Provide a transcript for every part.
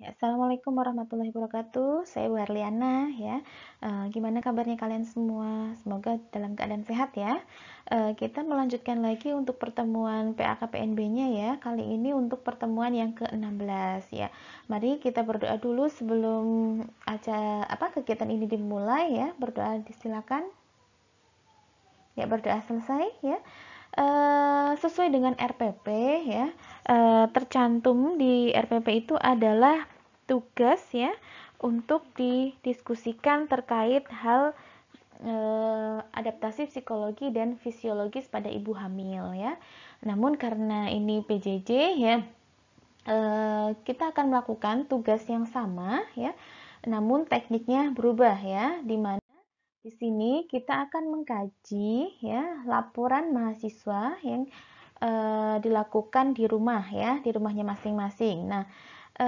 Ya, Assalamualaikum warahmatullahi wabarakatuh. Saya Bu Harliana ya. E, gimana kabarnya kalian semua? Semoga dalam keadaan sehat ya. E, kita melanjutkan lagi untuk pertemuan PAKPNB-nya ya. Kali ini untuk pertemuan yang ke-16 ya. Mari kita berdoa dulu sebelum acara apa kegiatan ini dimulai ya. Berdoa disilakan. Ya, berdoa selesai ya. Eh, sesuai dengan RPP ya e, tercantum di RPP itu adalah tugas ya untuk didiskusikan terkait hal e, adaptasi psikologi dan fisiologis pada ibu hamil ya. Namun karena ini PJJ ya e, kita akan melakukan tugas yang sama ya. Namun tekniknya berubah ya di mana di sini kita akan mengkaji ya laporan mahasiswa yang e, dilakukan di rumah ya, di rumahnya masing-masing. Nah, e,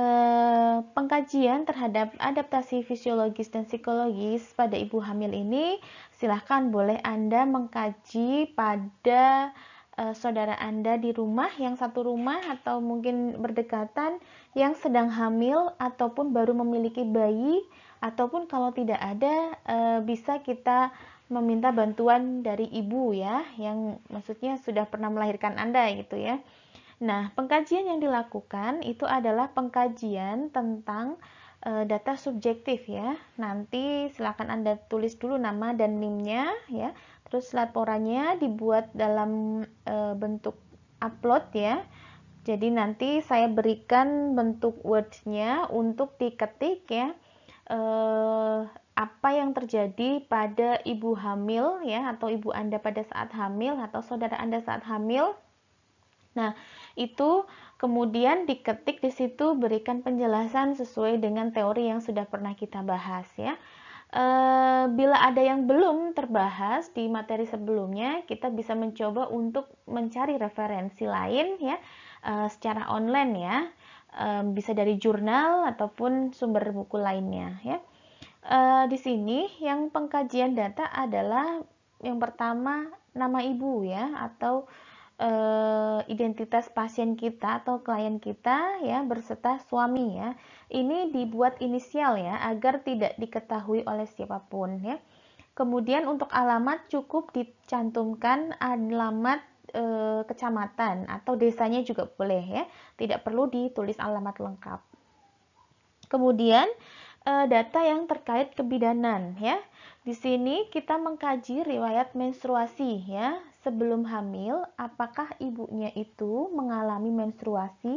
pengkajian terhadap adaptasi fisiologis dan psikologis pada ibu hamil ini silahkan boleh Anda mengkaji pada eh, saudara Anda di rumah yang satu rumah atau mungkin berdekatan yang sedang hamil ataupun baru memiliki bayi ataupun kalau tidak ada e, bisa kita meminta bantuan dari ibu ya yang maksudnya sudah pernah melahirkan Anda gitu ya. Nah, pengkajian yang dilakukan itu adalah pengkajian tentang e, data subjektif ya. Nanti silakan Anda tulis dulu nama dan nim ya. Terus laporannya dibuat dalam e, bentuk upload ya. Jadi nanti saya berikan bentuk Word-nya untuk diketik ya eh, apa yang terjadi pada ibu hamil ya atau ibu Anda pada saat hamil atau saudara Anda saat hamil. Nah, itu kemudian diketik di situ berikan penjelasan sesuai dengan teori yang sudah pernah kita bahas ya. E, bila ada yang belum terbahas di materi sebelumnya, kita bisa mencoba untuk mencari referensi lain ya e, secara online ya um, bisa dari jurnal ataupun sumber buku lainnya ya. e, di sini yang pengkajian data adalah yang pertama nama ibu ya atau e, identitas pasien kita atau klien kita ya berserta suami ya. Ini dibuat inisial ya agar tidak diketahui oleh siapapun ya. Kemudian untuk alamat cukup dicantumkan alamat eh, kecamatan atau desanya juga boleh ya. Tidak perlu ditulis alamat lengkap. Kemudian eh, data yang terkait kebidanan ya. Di sini kita mengkaji riwayat menstruasi ya. Sebelum hamil, apakah ibunya itu mengalami menstruasi?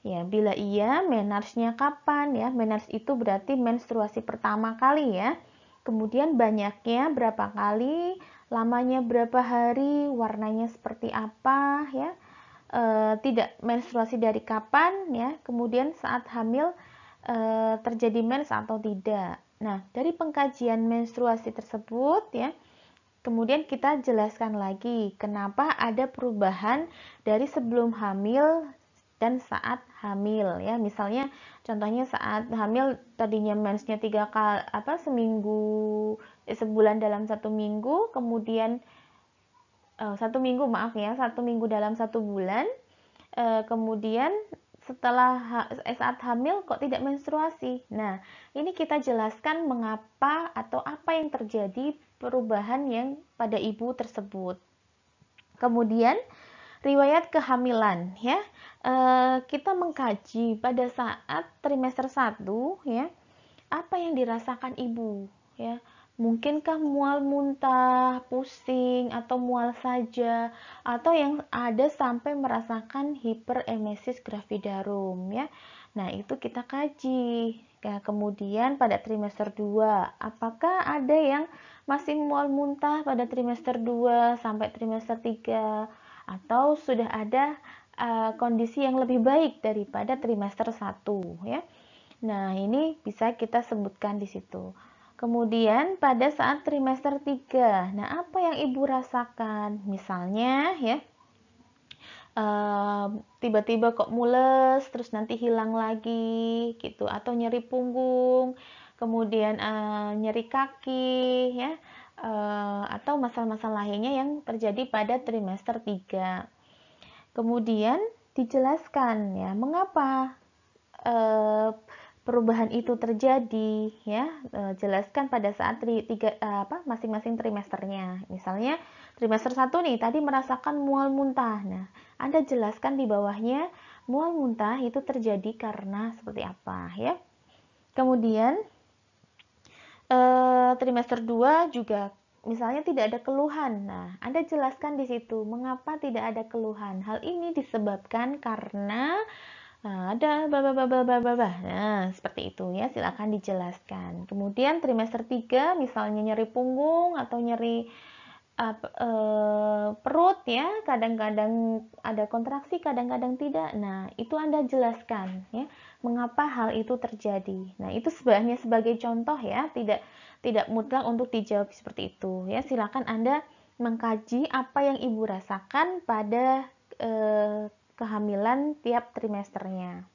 Ya, bila iya, menarsnya kapan ya? Menars itu berarti menstruasi pertama kali ya. Kemudian banyaknya berapa kali, lamanya berapa hari, warnanya seperti apa, ya, e, tidak menstruasi dari kapan, ya, kemudian saat hamil e, terjadi mens atau tidak. Nah, dari pengkajian menstruasi tersebut, ya, kemudian kita jelaskan lagi kenapa ada perubahan dari sebelum hamil dan saat hamil ya misalnya contohnya saat hamil tadinya mensnya tiga kali apa seminggu eh, sebulan dalam satu minggu kemudian eh, satu minggu maaf ya satu minggu dalam satu bulan eh, kemudian setelah eh, saat hamil kok tidak menstruasi nah ini kita jelaskan mengapa atau apa yang terjadi perubahan yang pada ibu tersebut kemudian riwayat kehamilan ya. E, kita mengkaji pada saat trimester 1 ya. Apa yang dirasakan ibu ya? Mungkinkah mual muntah, pusing atau mual saja atau yang ada sampai merasakan hiperemesis gravidarum ya. Nah, itu kita kaji. ya, kemudian pada trimester 2, apakah ada yang masih mual muntah pada trimester 2 sampai trimester 3? atau sudah ada uh, kondisi yang lebih baik daripada trimester 1 ya. Nah, ini bisa kita sebutkan di situ. Kemudian pada saat trimester 3, nah apa yang ibu rasakan? Misalnya ya, eh, tiba-tiba uh, kok mules, terus nanti hilang lagi gitu, atau nyeri punggung, kemudian uh, nyeri kaki ya, Eh, atau masalah-masalah lainnya yang terjadi pada trimester 3. Kemudian dijelaskan ya mengapa uh, perubahan itu terjadi ya uh, jelaskan pada saat tri, tiga uh, apa masing-masing trimesternya. Misalnya trimester 1 nih tadi merasakan mual muntah. Nah, Anda jelaskan di bawahnya mual muntah itu terjadi karena seperti apa ya. Kemudian Eh, trimester 2 juga misalnya tidak ada keluhan. Nah, Anda jelaskan di situ mengapa tidak ada keluhan. Hal ini disebabkan karena eh, ada bababababababah. Nah, seperti itu ya, silakan dijelaskan. Kemudian trimester 3 misalnya nyeri punggung atau nyeri uh, uh, perut ya, kadang-kadang ada kontraksi, kadang-kadang tidak. Nah, itu Anda jelaskan ya mengapa hal itu terjadi. Nah, itu sebenarnya sebagai contoh ya, tidak tidak mutlak untuk dijawab seperti itu ya. Silakan Anda mengkaji apa yang Ibu rasakan pada eh, kehamilan tiap trimesternya.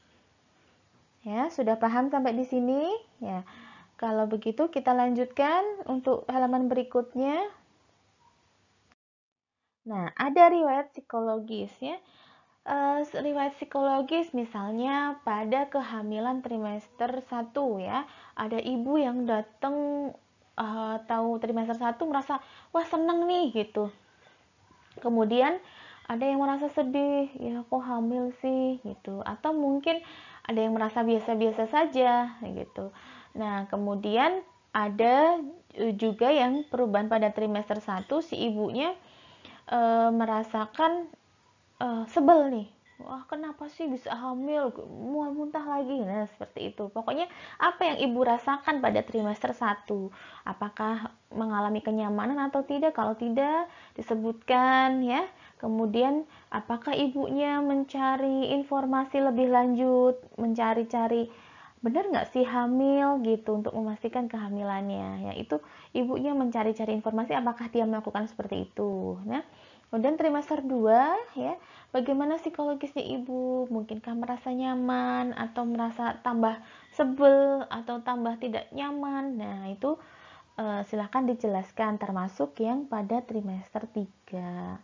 Ya, sudah paham sampai di sini? Ya. Kalau begitu kita lanjutkan untuk halaman berikutnya. Nah, ada riwayat psikologis ya uh, riwayat psikologis misalnya pada kehamilan trimester 1 ya ada ibu yang datang uh, eh, tahu trimester 1 merasa wah seneng nih gitu kemudian ada yang merasa sedih ya kok hamil sih gitu atau mungkin ada yang merasa biasa-biasa saja gitu nah kemudian ada eh, juga yang perubahan pada trimester 1 si ibunya e, merasakan uh, sebel nih wah kenapa sih bisa hamil mual muntah lagi nah seperti itu pokoknya apa yang ibu rasakan pada trimester 1 apakah mengalami kenyamanan atau tidak kalau tidak disebutkan ya kemudian apakah ibunya mencari informasi lebih lanjut mencari-cari benar nggak sih hamil gitu untuk memastikan kehamilannya ya itu ibunya mencari-cari informasi apakah dia melakukan seperti itu nah Kemudian trimester 2 ya, bagaimana psikologisnya ibu? Mungkinkah merasa nyaman atau merasa tambah sebel atau tambah tidak nyaman? Nah, itu e, eh, silahkan dijelaskan termasuk yang pada trimester 3.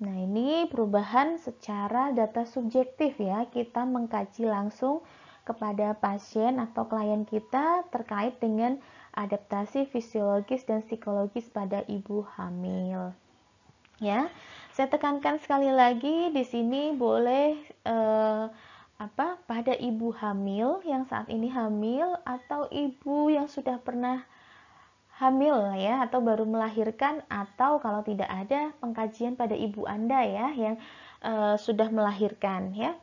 Nah, ini perubahan secara data subjektif ya. Kita mengkaji langsung kepada pasien atau klien kita terkait dengan adaptasi fisiologis dan psikologis pada ibu hamil. Ya, saya tekankan sekali lagi di sini boleh eh, apa pada ibu hamil yang saat ini hamil atau ibu yang sudah pernah hamil ya atau baru melahirkan atau kalau tidak ada pengkajian pada ibu Anda ya yang eh, sudah melahirkan ya.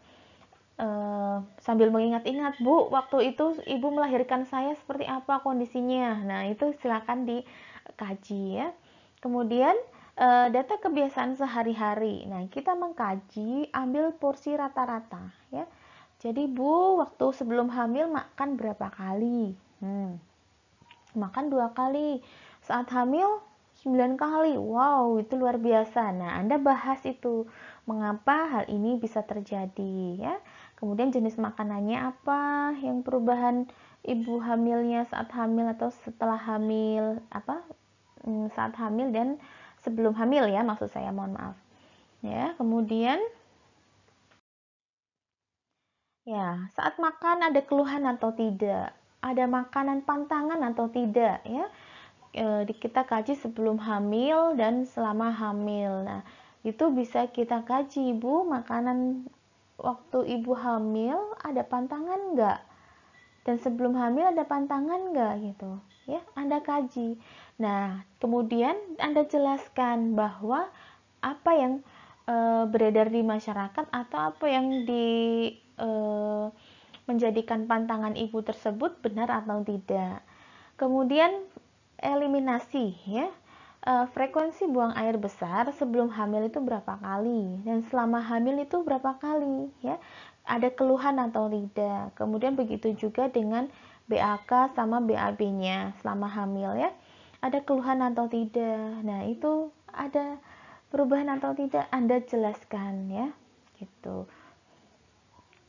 Uh, sambil mengingat-ingat bu waktu itu ibu melahirkan saya seperti apa kondisinya nah itu silakan dikaji ya kemudian Eh, data kebiasaan sehari-hari. Nah, kita mengkaji ambil porsi rata-rata ya. Jadi Bu, waktu sebelum hamil makan berapa kali? Hmm. Makan dua kali. Saat hamil 9 kali. Wow, itu luar biasa. Nah, Anda bahas itu mengapa hal ini bisa terjadi ya. Kemudian jenis makanannya apa? Yang perubahan ibu hamilnya saat hamil atau setelah hamil apa? Hmm, saat hamil dan sebelum hamil ya maksud saya mohon maaf ya kemudian ya saat makan ada keluhan atau tidak ada makanan pantangan atau tidak ya e, kita kaji sebelum hamil dan selama hamil nah itu bisa kita kaji ibu makanan waktu ibu hamil ada pantangan nggak dan sebelum hamil ada pantangan nggak gitu ya anda kaji Nah, kemudian Anda jelaskan bahwa apa yang e, beredar di masyarakat atau apa yang di e, menjadikan pantangan ibu tersebut benar atau tidak. Kemudian eliminasi ya. E, frekuensi buang air besar sebelum hamil itu berapa kali dan selama hamil itu berapa kali ya. Ada keluhan atau tidak. Kemudian begitu juga dengan BAK sama BAB-nya selama hamil ya ada keluhan atau tidak nah itu ada perubahan atau tidak Anda jelaskan ya gitu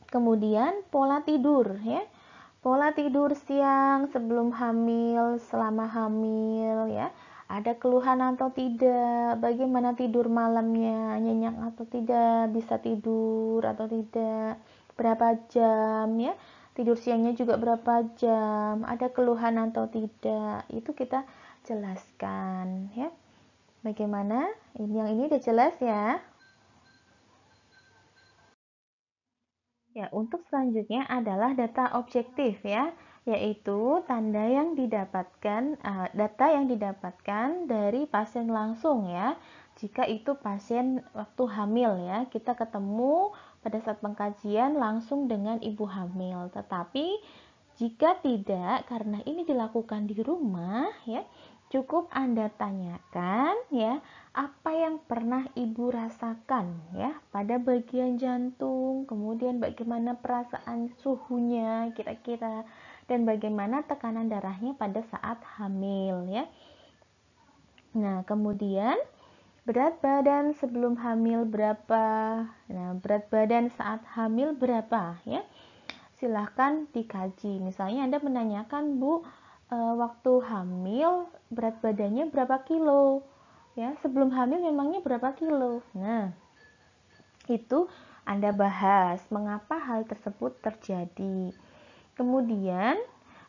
kemudian pola tidur ya pola tidur siang sebelum hamil selama hamil ya ada keluhan atau tidak bagaimana tidur malamnya nyenyak atau tidak bisa tidur atau tidak berapa jam ya tidur siangnya juga berapa jam ada keluhan atau tidak itu kita jelaskan ya. Bagaimana? Ini yang ini udah jelas ya. Ya, untuk selanjutnya adalah data objektif ya, yaitu tanda yang didapatkan eh, data yang didapatkan dari pasien langsung ya. Jika itu pasien waktu hamil ya, kita ketemu pada saat pengkajian langsung dengan ibu hamil. Tetapi jika tidak karena ini dilakukan di rumah ya, Cukup Anda tanyakan ya, apa yang pernah Ibu rasakan ya pada bagian jantung, kemudian bagaimana perasaan suhunya kira-kira dan bagaimana tekanan darahnya pada saat hamil ya. Nah, kemudian berat badan sebelum hamil berapa? Nah, berat badan saat hamil berapa ya? Silahkan dikaji. Misalnya Anda menanyakan, Bu, uh, waktu hamil berat badannya berapa kilo ya sebelum hamil memangnya berapa kilo nah itu anda bahas mengapa hal tersebut terjadi kemudian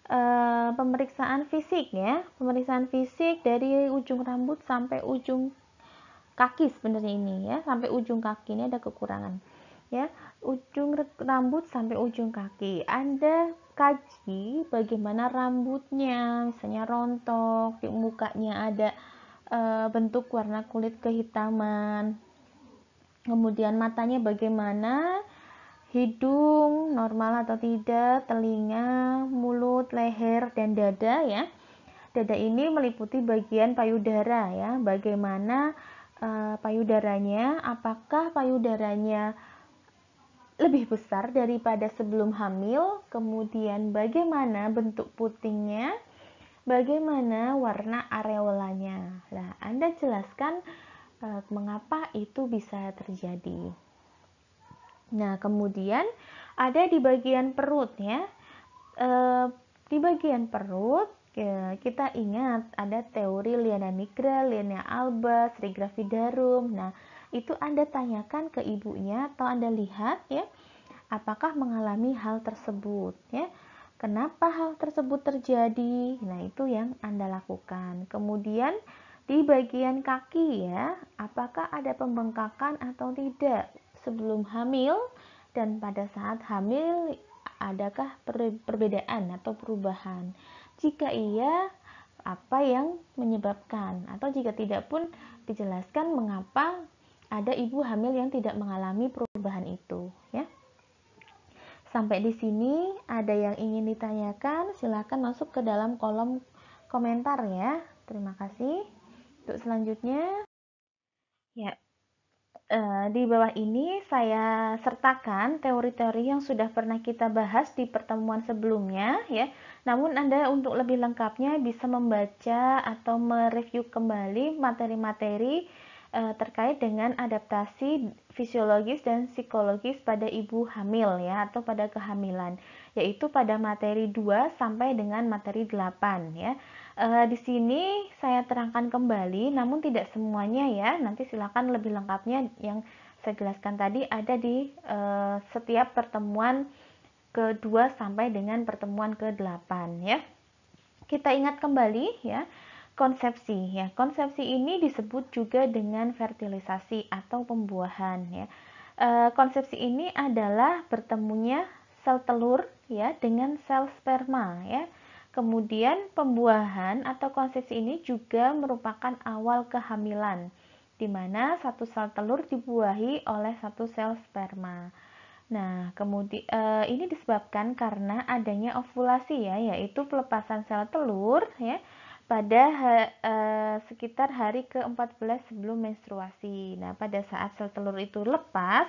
uh, pemeriksaan fisik ya pemeriksaan fisik dari ujung rambut sampai ujung kaki sebenarnya ini ya sampai ujung kaki ini ada kekurangan ya ujung rambut sampai ujung kaki. Anda kaji bagaimana rambutnya, misalnya rontok, di mukanya ada e, bentuk warna kulit kehitaman. Kemudian matanya bagaimana, hidung normal atau tidak, telinga, mulut, leher dan dada ya. Dada ini meliputi bagian payudara ya. Bagaimana e, payudaranya? Apakah payudaranya lebih besar daripada sebelum hamil, kemudian bagaimana bentuk putingnya, bagaimana warna areolanya. Nah, Anda jelaskan e, mengapa itu bisa terjadi. Nah, kemudian ada di bagian perutnya, E, eh, di bagian perut e, kita ingat ada teori Liana nigra, Liana alba, Striga Darum. Nah, itu Anda tanyakan ke ibunya atau Anda lihat ya, apakah mengalami hal tersebut ya. Kenapa hal tersebut terjadi? Nah, itu yang Anda lakukan. Kemudian di bagian kaki ya, apakah ada pembengkakan atau tidak sebelum hamil dan pada saat hamil adakah perbedaan atau perubahan? Jika iya, apa yang menyebabkan atau jika tidak pun dijelaskan mengapa ada ibu hamil yang tidak mengalami perubahan itu, ya. Sampai di sini ada yang ingin ditanyakan, silakan masuk ke dalam kolom komentar ya. Terima kasih. Untuk selanjutnya, ya eh, di bawah ini saya sertakan teori-teori yang sudah pernah kita bahas di pertemuan sebelumnya ya. Namun Anda untuk lebih lengkapnya bisa membaca atau mereview kembali materi-materi Eh, terkait dengan adaptasi fisiologis dan psikologis pada ibu hamil ya atau pada kehamilan yaitu pada materi 2 sampai dengan materi 8 ya. E, di sini saya terangkan kembali namun tidak semuanya ya. Nanti silakan lebih lengkapnya yang saya jelaskan tadi ada di e, setiap pertemuan kedua sampai dengan pertemuan ke-8 ya. Kita ingat kembali ya konsepsi ya. Konsepsi ini disebut juga dengan fertilisasi atau pembuahan ya. E, konsepsi ini adalah bertemunya sel telur ya dengan sel sperma ya. Kemudian pembuahan atau konsepsi ini juga merupakan awal kehamilan di mana satu sel telur dibuahi oleh satu sel sperma. Nah, kemudian e, eh, ini disebabkan karena adanya ovulasi ya, yaitu pelepasan sel telur ya pada ha, e, sekitar hari ke-14 sebelum menstruasi. Nah, pada saat sel telur itu lepas,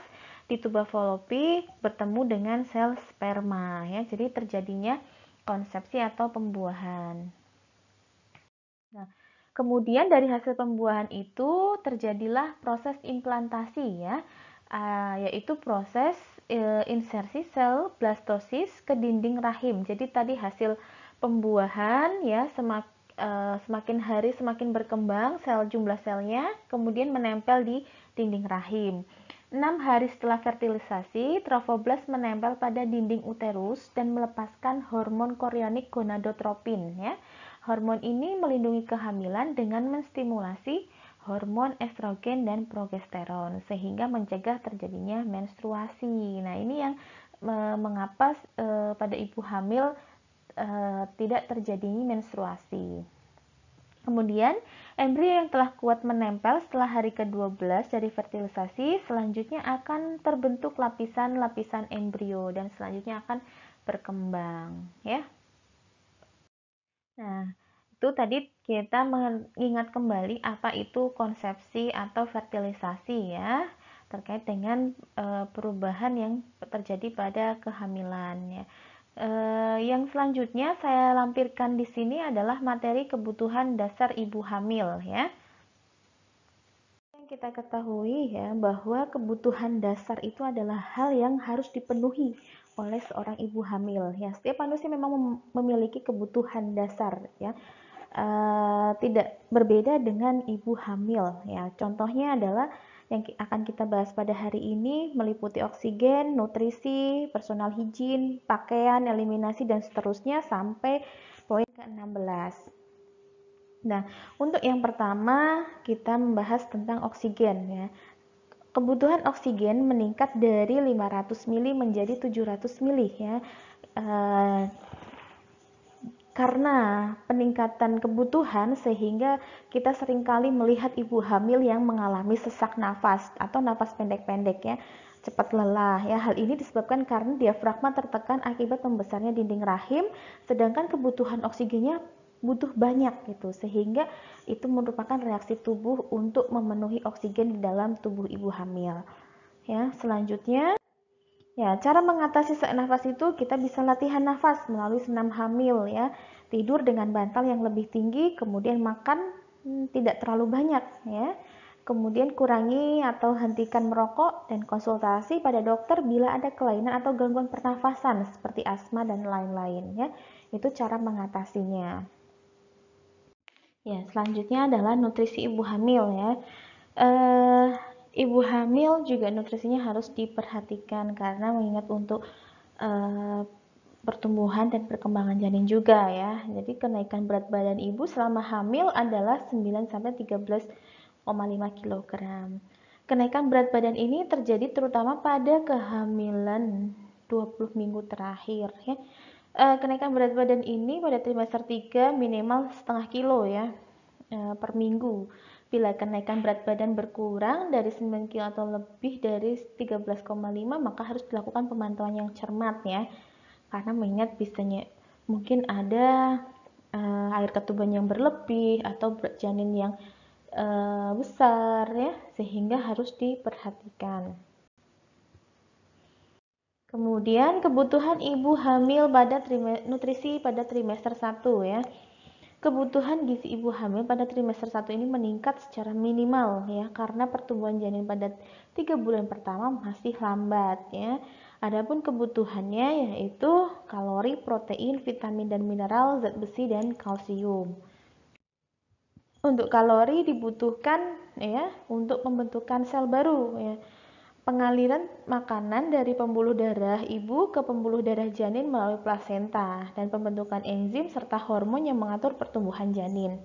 di tuba falopi bertemu dengan sel sperma ya. Jadi terjadinya konsepsi atau pembuahan. Nah, kemudian dari hasil pembuahan itu terjadilah proses implantasi ya, e, yaitu proses e, insersi sel blastosis ke dinding rahim. Jadi tadi hasil pembuahan ya semakin Eh, semakin hari semakin berkembang sel jumlah selnya kemudian menempel di dinding rahim. 6 hari setelah fertilisasi, trofoblast menempel pada dinding uterus dan melepaskan hormon korionik gonadotropin ya. Hormon ini melindungi kehamilan dengan menstimulasi hormon estrogen dan progesteron sehingga mencegah terjadinya menstruasi. Nah, ini yang mengapa e, pada ibu hamil uh, tidak terjadi menstruasi. Kemudian, embrio yang telah kuat menempel setelah hari ke-12 dari fertilisasi selanjutnya akan terbentuk lapisan-lapisan embrio dan selanjutnya akan berkembang, ya. Nah, itu tadi kita mengingat kembali apa itu konsepsi atau fertilisasi ya terkait dengan e, perubahan yang terjadi pada kehamilannya eh, yang selanjutnya saya lampirkan di sini adalah materi kebutuhan dasar ibu hamil ya. Yang kita ketahui ya bahwa kebutuhan dasar itu adalah hal yang harus dipenuhi oleh seorang ibu hamil ya. Setiap manusia memang memiliki kebutuhan dasar ya. Eh, tidak berbeda dengan ibu hamil ya. Contohnya adalah yang akan kita bahas pada hari ini meliputi oksigen, nutrisi, personal higien, pakaian, eliminasi, dan seterusnya sampai poin ke-16. Nah, untuk yang pertama kita membahas tentang oksigen ya. Kebutuhan oksigen meningkat dari 500 mili menjadi 700 mili ya. Eh, karena peningkatan kebutuhan sehingga kita seringkali melihat ibu hamil yang mengalami sesak nafas atau nafas pendek-pendeknya cepat lelah ya hal ini disebabkan karena diafragma tertekan akibat membesarnya dinding rahim sedangkan kebutuhan oksigennya butuh banyak gitu sehingga itu merupakan reaksi tubuh untuk memenuhi oksigen di dalam tubuh ibu hamil ya selanjutnya Ya, cara mengatasi sesak nafas itu kita bisa latihan nafas melalui senam hamil ya. Tidur dengan bantal yang lebih tinggi, kemudian makan hmm, tidak terlalu banyak ya. Kemudian kurangi atau hentikan merokok dan konsultasi pada dokter bila ada kelainan atau gangguan pernafasan seperti asma dan lain-lain ya. Itu cara mengatasinya. Ya, selanjutnya adalah nutrisi ibu hamil ya. Eh ibu hamil juga nutrisinya harus diperhatikan karena mengingat untuk e, pertumbuhan dan perkembangan janin juga ya. Jadi kenaikan berat badan ibu selama hamil adalah 9 sampai 13,5 kg. Kenaikan berat badan ini terjadi terutama pada kehamilan 20 minggu terakhir ya. E, kenaikan berat badan ini pada trimester 3 minimal setengah kilo ya e, per minggu. Bila kenaikan berat badan berkurang dari 9 kg atau lebih dari 13,5 maka harus dilakukan pemantauan yang cermat ya. Karena mengingat bisanya mungkin ada uh, air ketuban yang berlebih atau berat janin yang uh, besar ya sehingga harus diperhatikan. Kemudian kebutuhan ibu hamil pada nutrisi pada trimester 1 ya. Kebutuhan gizi ibu hamil pada trimester 1 ini meningkat secara minimal ya karena pertumbuhan janin pada 3 bulan pertama masih lambat ya. Adapun kebutuhannya yaitu kalori, protein, vitamin dan mineral, zat besi dan kalsium. Untuk kalori dibutuhkan ya untuk pembentukan sel baru ya pengaliran makanan dari pembuluh darah ibu ke pembuluh darah janin melalui plasenta dan pembentukan enzim serta hormon yang mengatur pertumbuhan janin.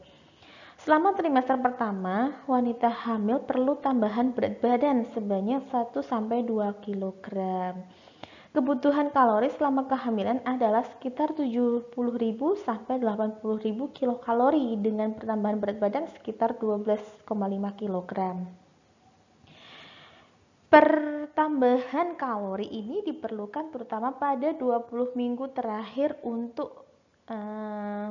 Selama trimester pertama, wanita hamil perlu tambahan berat badan sebanyak 1-2 kg. Kebutuhan kalori selama kehamilan adalah sekitar 70.000 80.000 kilokalori dengan pertambahan berat badan sekitar 12,5 kg. Pertambahan kalori ini diperlukan terutama pada 20 minggu terakhir untuk uh,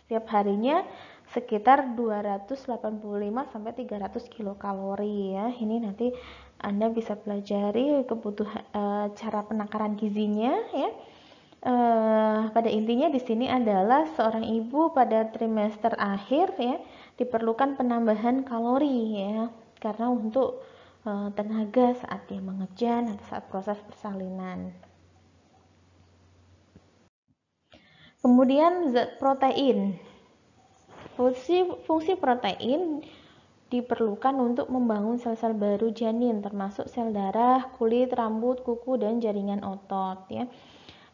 setiap harinya sekitar 285 sampai 300 kilokalori ya. Ini nanti Anda bisa pelajari kebutuhan e, cara penakaran gizinya ya. E, pada intinya di sini adalah seorang ibu pada trimester akhir ya diperlukan penambahan kalori ya karena untuk Eh, tenaga saat dia mengejan atau saat proses persalinan. Kemudian zat protein. Fungsi, fungsi protein diperlukan untuk membangun sel-sel baru janin termasuk sel darah, kulit, rambut, kuku dan jaringan otot ya.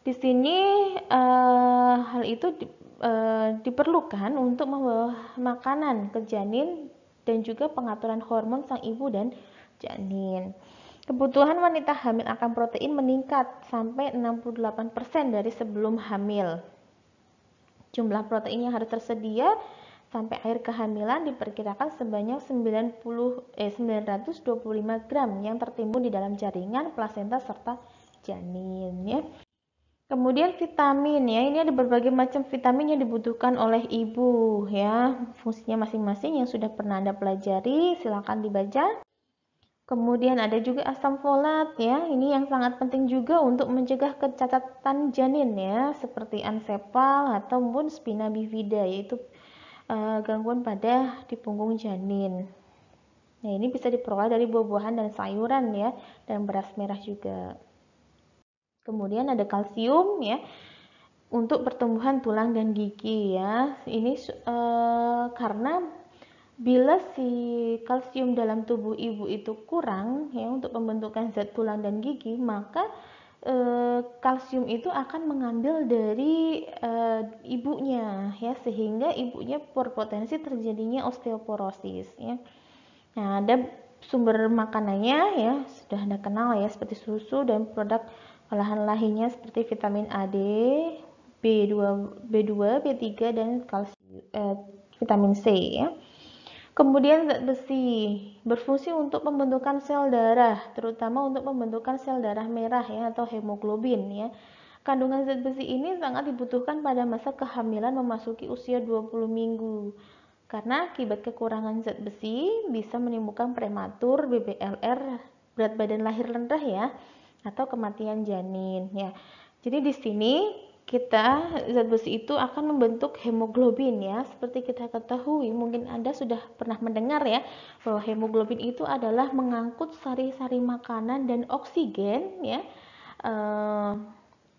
Di sini eh, hal itu di, eh, diperlukan untuk membawa makanan ke janin dan juga pengaturan hormon sang ibu dan janin. Kebutuhan wanita hamil akan protein meningkat sampai 68% dari sebelum hamil. Jumlah protein yang harus tersedia sampai akhir kehamilan diperkirakan sebanyak 90 eh 925 gram yang tertimbun di dalam jaringan plasenta serta janin ya. Kemudian vitamin ya, ini ada berbagai macam vitamin yang dibutuhkan oleh ibu ya. Fungsinya masing-masing yang sudah pernah Anda pelajari, silakan dibaca. Kemudian ada juga asam folat ya. Ini yang sangat penting juga untuk mencegah kecacatan janin ya, seperti ansepal ataupun spina bifida yaitu uh, gangguan pada di punggung janin. Nah, ini bisa diperoleh dari buah-buahan dan sayuran ya dan beras merah juga. Kemudian ada kalsium ya untuk pertumbuhan tulang dan gigi ya. Ini uh, karena bila si kalsium dalam tubuh ibu itu kurang ya untuk pembentukan zat tulang dan gigi maka e, kalsium itu akan mengambil dari e, ibunya ya sehingga ibunya berpotensi terjadinya osteoporosis ya nah ada sumber makanannya ya sudah anda kenal ya seperti susu dan produk olahan lahirnya seperti vitamin A, D, B2, B2, B3 dan kalsium eh, vitamin C ya. Kemudian zat besi berfungsi untuk pembentukan sel darah, terutama untuk pembentukan sel darah merah ya atau hemoglobin ya. Kandungan zat besi ini sangat dibutuhkan pada masa kehamilan memasuki usia 20 minggu. Karena akibat kekurangan zat besi bisa menimbulkan prematur, BBLR, berat badan lahir rendah ya, atau kematian janin ya. Jadi di sini kita zat besi itu akan membentuk hemoglobin ya. Seperti kita ketahui, mungkin Anda sudah pernah mendengar ya bahwa hemoglobin itu adalah mengangkut sari-sari makanan dan oksigen ya e,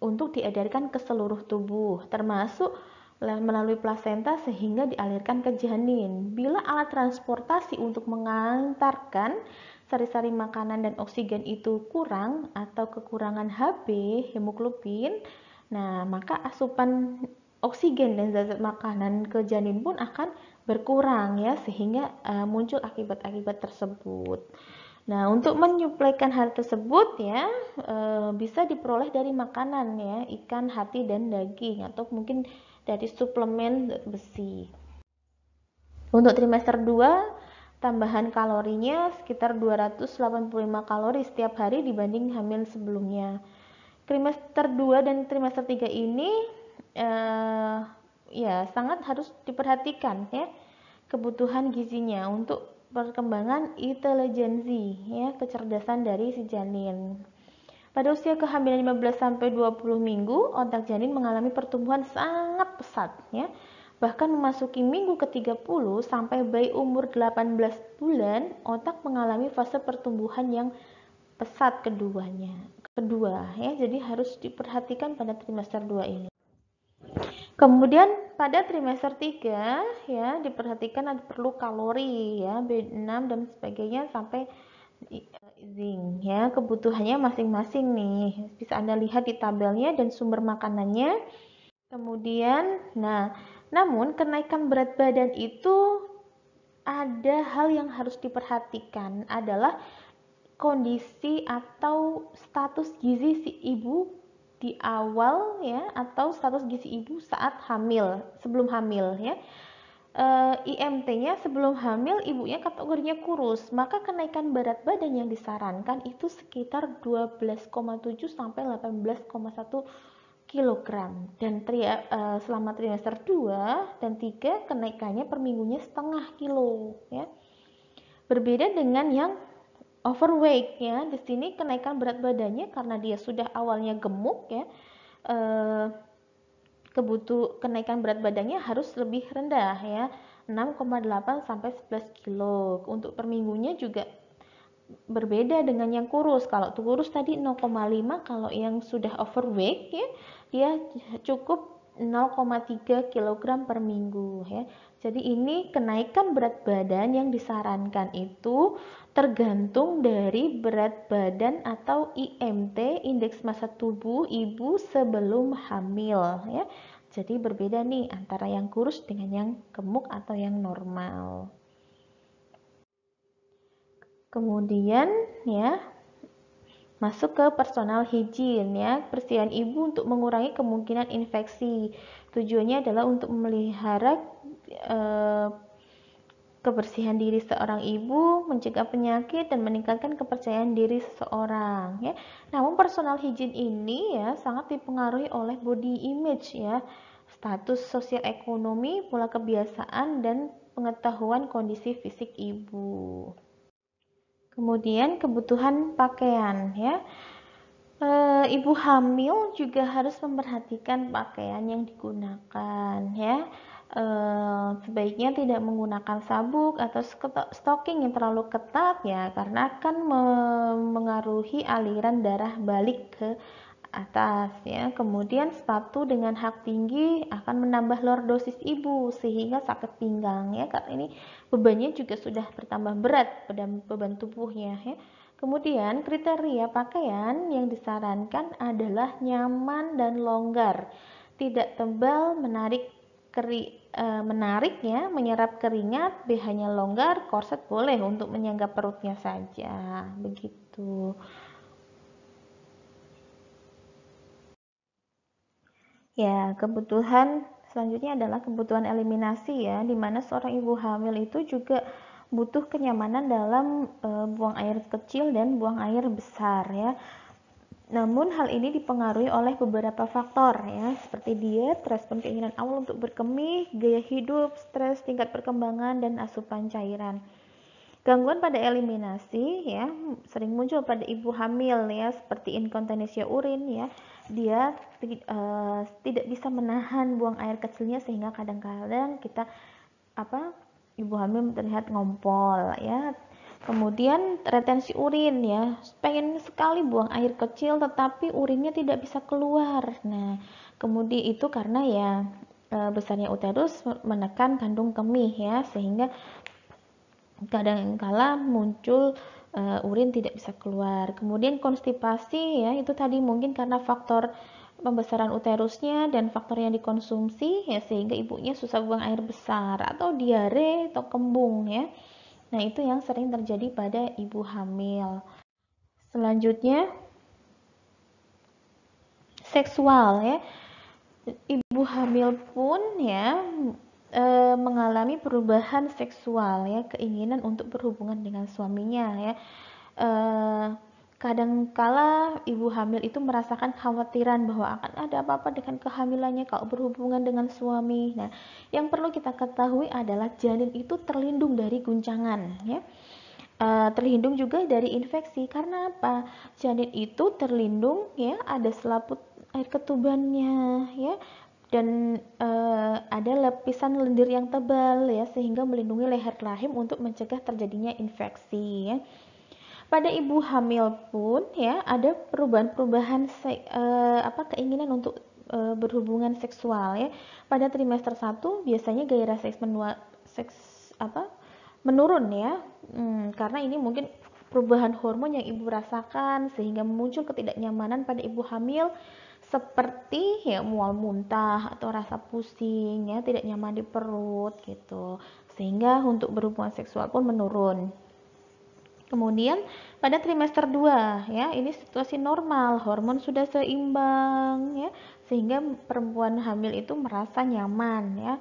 untuk diedarkan ke seluruh tubuh, termasuk melalui plasenta sehingga dialirkan ke janin. Bila alat transportasi untuk mengantarkan sari-sari makanan dan oksigen itu kurang atau kekurangan HB, hemoglobin, Nah, maka asupan oksigen dan zat zat makanan ke janin pun akan berkurang ya sehingga uh, muncul akibat-akibat tersebut. Nah, untuk menyuplaikan hal tersebut ya e, bisa diperoleh dari makanan ya, ikan, hati dan daging atau mungkin dari suplemen besi. Untuk trimester 2 tambahan kalorinya sekitar 285 kalori setiap hari dibanding hamil sebelumnya trimester 2 dan trimester 3 ini uh, ya sangat harus diperhatikan ya kebutuhan gizinya untuk perkembangan intelijensi ya kecerdasan dari si janin. Pada usia kehamilan 15 sampai 20 minggu, otak janin mengalami pertumbuhan sangat pesat ya. Bahkan memasuki minggu ke-30 sampai bayi umur 18 bulan, otak mengalami fase pertumbuhan yang pesat keduanya kedua ya jadi harus diperhatikan pada trimester 2 ini kemudian pada trimester 3 ya diperhatikan ada perlu kalori ya B6 dan sebagainya sampai zinc ya kebutuhannya masing-masing nih bisa Anda lihat di tabelnya dan sumber makanannya kemudian nah namun kenaikan berat badan itu ada hal yang harus diperhatikan adalah kondisi atau status gizi si ibu di awal ya atau status gizi ibu saat hamil sebelum hamil ya e, eh, IMT-nya sebelum hamil ibunya kategorinya kurus maka kenaikan berat badan yang disarankan itu sekitar 12,7 sampai 18,1 kg dan tri, e, selama trimester 2 dan 3 kenaikannya per minggunya setengah kilo ya berbeda dengan yang Overweight ya, di sini kenaikan berat badannya karena dia sudah awalnya gemuk ya eh, kebutuh kenaikan berat badannya harus lebih rendah ya 6,8 sampai 11 kilo untuk per minggunya juga berbeda dengan yang kurus kalau kurus tadi 0,5 kalau yang sudah overweight ya dia cukup 0,3 kg per minggu ya jadi ini kenaikan berat badan yang disarankan itu tergantung dari berat badan atau IMT, indeks massa tubuh ibu sebelum hamil ya. Jadi berbeda nih antara yang kurus dengan yang gemuk atau yang normal. Kemudian ya, masuk ke personal hygiene ya persediaan ibu untuk mengurangi kemungkinan infeksi tujuannya adalah untuk memelihara Eh, kebersihan diri seorang ibu, mencegah penyakit dan meningkatkan kepercayaan diri seseorang ya. Namun personal hygiene ini ya sangat dipengaruhi oleh body image ya, status sosial ekonomi, pola kebiasaan dan pengetahuan kondisi fisik ibu. Kemudian kebutuhan pakaian ya. E, ibu hamil juga harus memperhatikan pakaian yang digunakan ya e, sebaiknya tidak menggunakan sabuk atau stocking yang terlalu ketat ya karena akan mengaruhi aliran darah balik ke atas ya. Kemudian sepatu dengan hak tinggi akan menambah lordosis ibu sehingga sakit pinggang ya karena ini bebannya juga sudah bertambah berat pada beban tubuhnya ya. Kemudian kriteria pakaian yang disarankan adalah nyaman dan longgar, tidak tebal, menarik keri, e, menariknya menyerap keringat, BH-nya longgar, korset boleh untuk menyangga perutnya saja. Begitu. Ya, kebutuhan selanjutnya adalah kebutuhan eliminasi ya, di mana seorang ibu hamil itu juga butuh kenyamanan dalam e, buang air kecil dan buang air besar ya. Namun hal ini dipengaruhi oleh beberapa faktor ya, seperti diet, respon keinginan awal untuk berkemih, gaya hidup, stres, tingkat perkembangan dan asupan cairan. Gangguan pada eliminasi ya, sering muncul pada ibu hamil ya, seperti inkontinensia urin ya. Dia e, tidak bisa menahan buang air kecilnya sehingga kadang-kadang kita apa ibu hamil terlihat ngompol ya Kemudian retensi urin ya, pengen sekali buang air kecil tetapi urinnya tidak bisa keluar. Nah, kemudian itu karena ya e, besarnya uterus menekan kandung kemih ya sehingga kadangkala muncul e, urin tidak bisa keluar. Kemudian konstipasi ya itu tadi mungkin karena faktor pembesaran uterusnya dan faktor yang dikonsumsi ya sehingga ibunya susah buang air besar atau diare atau kembung ya. Nah, itu yang sering terjadi pada ibu hamil. Selanjutnya seksual ya. Ibu hamil pun ya e, mengalami perubahan seksual ya, keinginan untuk berhubungan dengan suaminya ya. E, Kadangkala ibu hamil itu merasakan khawatiran bahwa akan ada apa-apa dengan kehamilannya kalau berhubungan dengan suami. Nah, yang perlu kita ketahui adalah janin itu terlindung dari guncangan, ya. E, terlindung juga dari infeksi karena apa? Janin itu terlindung, ya, ada selaput air ketubannya, ya, dan e, ada lapisan lendir yang tebal, ya, sehingga melindungi leher rahim untuk mencegah terjadinya infeksi, ya. Pada ibu hamil pun ya ada perubahan-perubahan eh, apa keinginan untuk eh, berhubungan seksual ya. Pada trimester 1 biasanya gairah seks menua, seks apa menurun ya. Hmm, karena ini mungkin perubahan hormon yang ibu rasakan sehingga muncul ketidaknyamanan pada ibu hamil seperti ya mual muntah atau rasa pusing ya tidak nyaman di perut gitu sehingga untuk berhubungan seksual pun menurun Kemudian pada trimester 2 ya, ini situasi normal, hormon sudah seimbang ya, sehingga perempuan hamil itu merasa nyaman ya.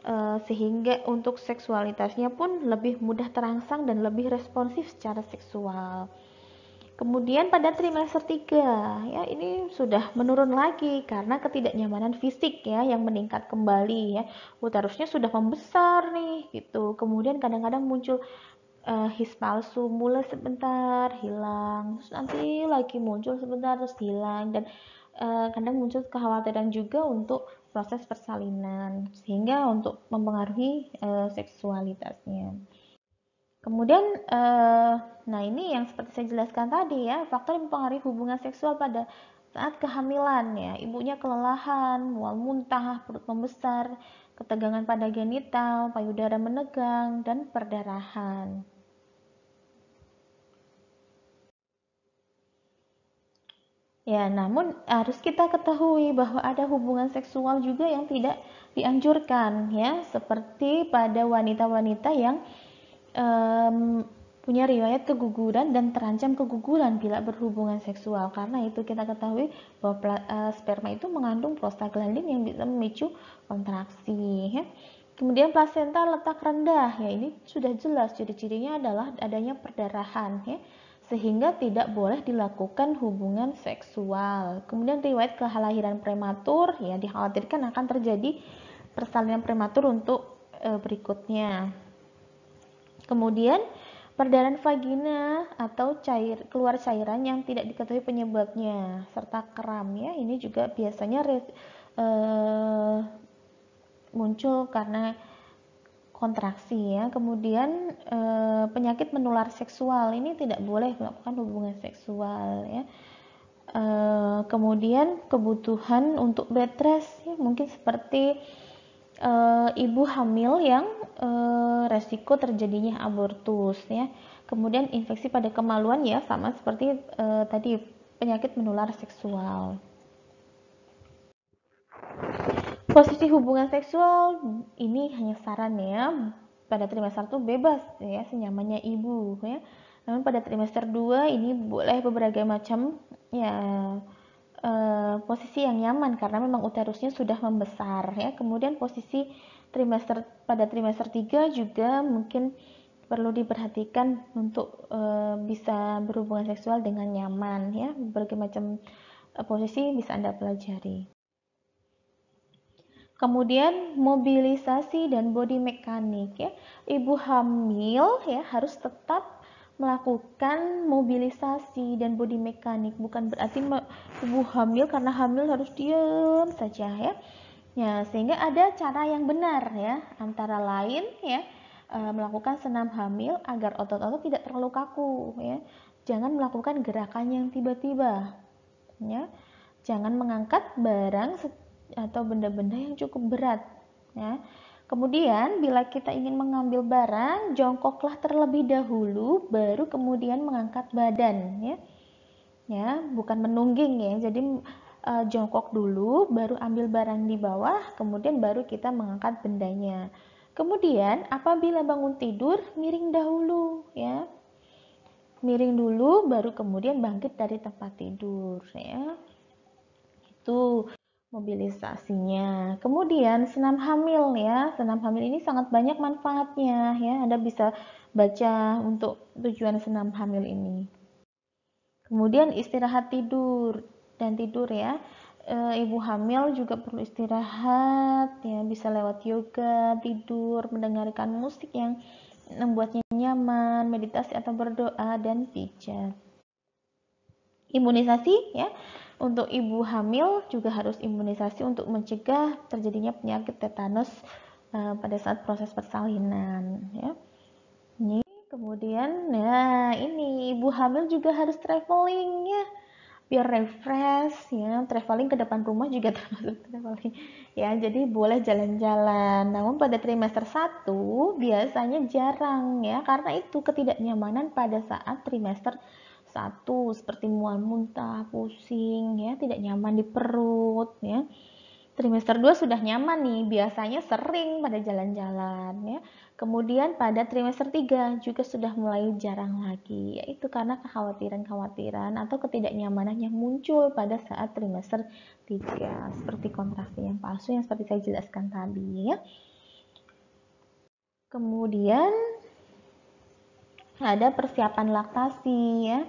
E, sehingga untuk seksualitasnya pun lebih mudah terangsang dan lebih responsif secara seksual. Kemudian pada trimester 3 ya ini sudah menurun lagi karena ketidaknyamanan fisik ya yang meningkat kembali ya. Uterusnya sudah membesar nih gitu. Kemudian kadang-kadang muncul uh, his palsu mulai sebentar hilang terus nanti lagi muncul sebentar terus hilang dan uh, kadang muncul kekhawatiran juga untuk proses persalinan sehingga untuk mempengaruhi uh, seksualitasnya kemudian uh, nah ini yang seperti saya jelaskan tadi ya faktor yang mempengaruhi hubungan seksual pada saat kehamilan ya ibunya kelelahan mual muntah perut membesar ketegangan pada genital, payudara menegang, dan perdarahan. Ya, namun harus kita ketahui bahwa ada hubungan seksual juga yang tidak dianjurkan ya, seperti pada wanita-wanita yang um, punya riwayat keguguran dan terancam keguguran bila berhubungan seksual. Karena itu kita ketahui bahwa e, sperma itu mengandung prostaglandin yang bisa memicu kontraksi. Ya. Kemudian plasenta letak rendah, ya ini sudah jelas ciri-cirinya adalah adanya perdarahan, ya, sehingga tidak boleh dilakukan hubungan seksual. Kemudian riwayat kelahiran prematur, ya dikhawatirkan akan terjadi persalinan prematur untuk e, berikutnya. Kemudian Perdarahan vagina atau cair keluar cairan yang tidak diketahui penyebabnya serta kram ya ini juga biasanya eh, muncul karena kontraksi ya. Kemudian e, penyakit menular seksual ini tidak boleh melakukan hubungan seksual ya. E, kemudian kebutuhan untuk bed rest ya, mungkin seperti e, ibu hamil yang e, resiko terjadinya abortus ya. Kemudian infeksi pada kemaluan ya sama seperti e, tadi penyakit menular seksual. Posisi hubungan seksual ini hanya saran ya. Pada trimester itu bebas ya senyamannya ibu ya. Namun pada trimester 2 ini boleh berbagai macam ya Eh, posisi yang nyaman karena memang uterusnya sudah membesar ya. Kemudian posisi trimester pada trimester 3 juga mungkin perlu diperhatikan untuk e, bisa berhubungan seksual dengan nyaman ya berbagai macam eh, posisi bisa anda pelajari kemudian mobilisasi dan body mekanik ya ibu hamil ya harus tetap melakukan mobilisasi dan body mekanik bukan berarti tubuh hamil karena hamil harus diem saja ya ya sehingga ada cara yang benar ya antara lain ya e, melakukan senam hamil agar otot-otot tidak terlalu kaku ya jangan melakukan gerakan yang tiba-tiba ya jangan mengangkat barang atau benda-benda yang cukup berat ya Kemudian bila kita ingin mengambil barang, jongkoklah terlebih dahulu baru kemudian mengangkat badan ya. Ya, bukan menungging ya. Jadi e, jongkok dulu baru ambil barang di bawah, kemudian baru kita mengangkat bendanya. Kemudian apabila bangun tidur, miring dahulu ya. Miring dulu baru kemudian bangkit dari tempat tidur ya. Itu mobilisasinya. Kemudian senam hamil ya, senam hamil ini sangat banyak manfaatnya ya. Anda bisa baca untuk tujuan senam hamil ini. Kemudian istirahat tidur dan tidur ya. E, ibu hamil juga perlu istirahat ya, bisa lewat yoga, tidur, mendengarkan musik yang membuatnya nyaman, meditasi atau berdoa dan pijat. Imunisasi ya untuk ibu hamil juga harus imunisasi untuk mencegah terjadinya penyakit tetanus uh, pada saat proses persalinan. Ya. Ini kemudian, nah ini ibu hamil juga harus traveling ya, biar refresh ya. Traveling ke depan rumah juga termasuk traveling ya. Jadi boleh jalan-jalan. Namun pada trimester 1 biasanya jarang ya, karena itu ketidaknyamanan pada saat trimester satu seperti mual muntah, pusing, ya tidak nyaman di perut, ya. Trimester 2 sudah nyaman nih, biasanya sering pada jalan-jalan ya. Kemudian pada trimester 3 juga sudah mulai jarang lagi, yaitu karena kekhawatiran kekhawatiran atau ketidaknyamanan yang muncul pada saat trimester 3 seperti kontraksi yang palsu yang seperti saya jelaskan tadi ya. Kemudian ada persiapan laktasi ya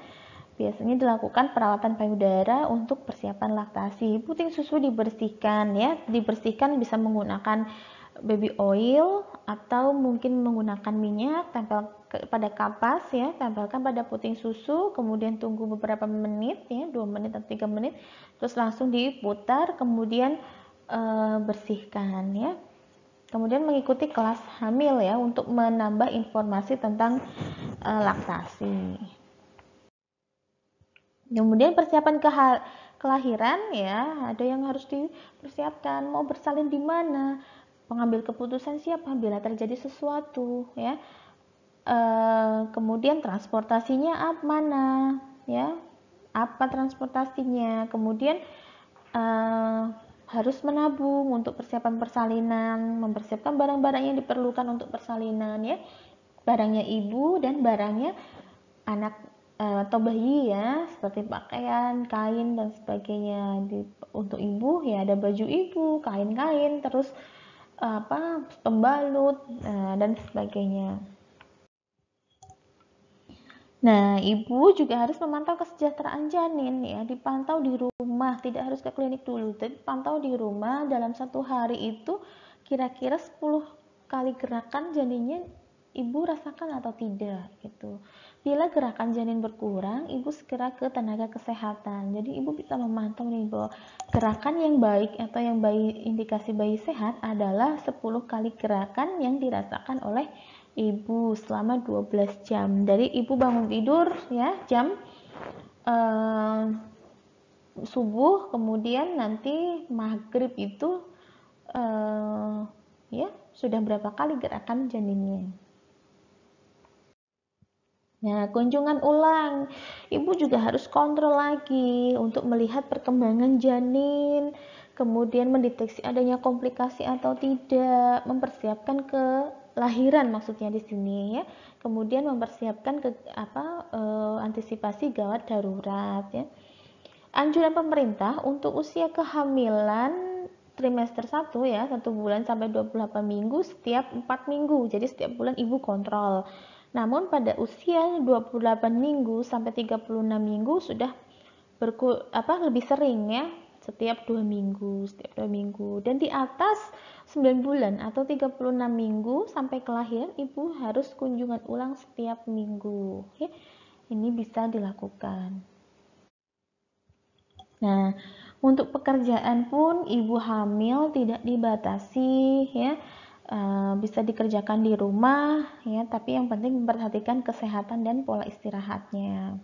biasanya dilakukan perawatan payudara untuk persiapan laktasi. Puting susu dibersihkan ya, dibersihkan bisa menggunakan baby oil atau mungkin menggunakan minyak tempel pada kapas ya, tempelkan pada puting susu, kemudian tunggu beberapa menit ya, dua menit atau tiga menit, terus langsung diputar kemudian e, bersihkan ya. Kemudian mengikuti kelas hamil ya untuk menambah informasi tentang e, eh, laktasi. Kemudian persiapan kelahiran ya, ada yang harus dipersiapkan, mau bersalin di mana, pengambil keputusan siapa bila terjadi sesuatu ya. E, kemudian transportasinya apa mana ya? Apa transportasinya? Kemudian e, harus menabung untuk persiapan persalinan, mempersiapkan barang-barang yang diperlukan untuk persalinan ya. Barangnya ibu dan barangnya anak eh, atau bayi ya, seperti pakaian, kain dan sebagainya. Di, untuk ibu ya ada baju ibu, kain-kain, terus eh, apa pembalut eh, dan sebagainya. Nah, ibu juga harus memantau kesejahteraan janin ya, dipantau di rumah, tidak harus ke klinik dulu, tapi pantau di rumah dalam satu hari itu kira-kira 10 kali gerakan janinnya ibu rasakan atau tidak gitu. Bila gerakan janin berkurang, ibu segera ke tenaga kesehatan. Jadi ibu bisa memantau nih bahwa gerakan yang baik atau yang bayi indikasi bayi sehat adalah 10 kali gerakan yang dirasakan oleh ibu selama 12 jam. Dari ibu bangun tidur ya jam eh, subuh, kemudian nanti maghrib itu eh, ya sudah berapa kali gerakan janinnya. Nah, kunjungan ulang, ibu juga harus kontrol lagi untuk melihat perkembangan janin, kemudian mendeteksi adanya komplikasi atau tidak, mempersiapkan ke lahiran maksudnya di sini ya. Kemudian mempersiapkan ke, apa e, antisipasi gawat darurat ya. Anjuran pemerintah untuk usia kehamilan trimester 1 ya, 1 bulan sampai 28 minggu setiap 4 minggu. Jadi setiap bulan ibu kontrol. Namun pada usia 28 minggu sampai 36 minggu sudah berku, apa lebih sering ya, setiap dua minggu, setiap dua minggu. Dan di atas 9 bulan atau 36 minggu sampai kelahiran ibu harus kunjungan ulang setiap minggu. Oke. Ini bisa dilakukan. Nah, untuk pekerjaan pun ibu hamil tidak dibatasi ya. Eh, bisa dikerjakan di rumah ya, tapi yang penting memperhatikan kesehatan dan pola istirahatnya.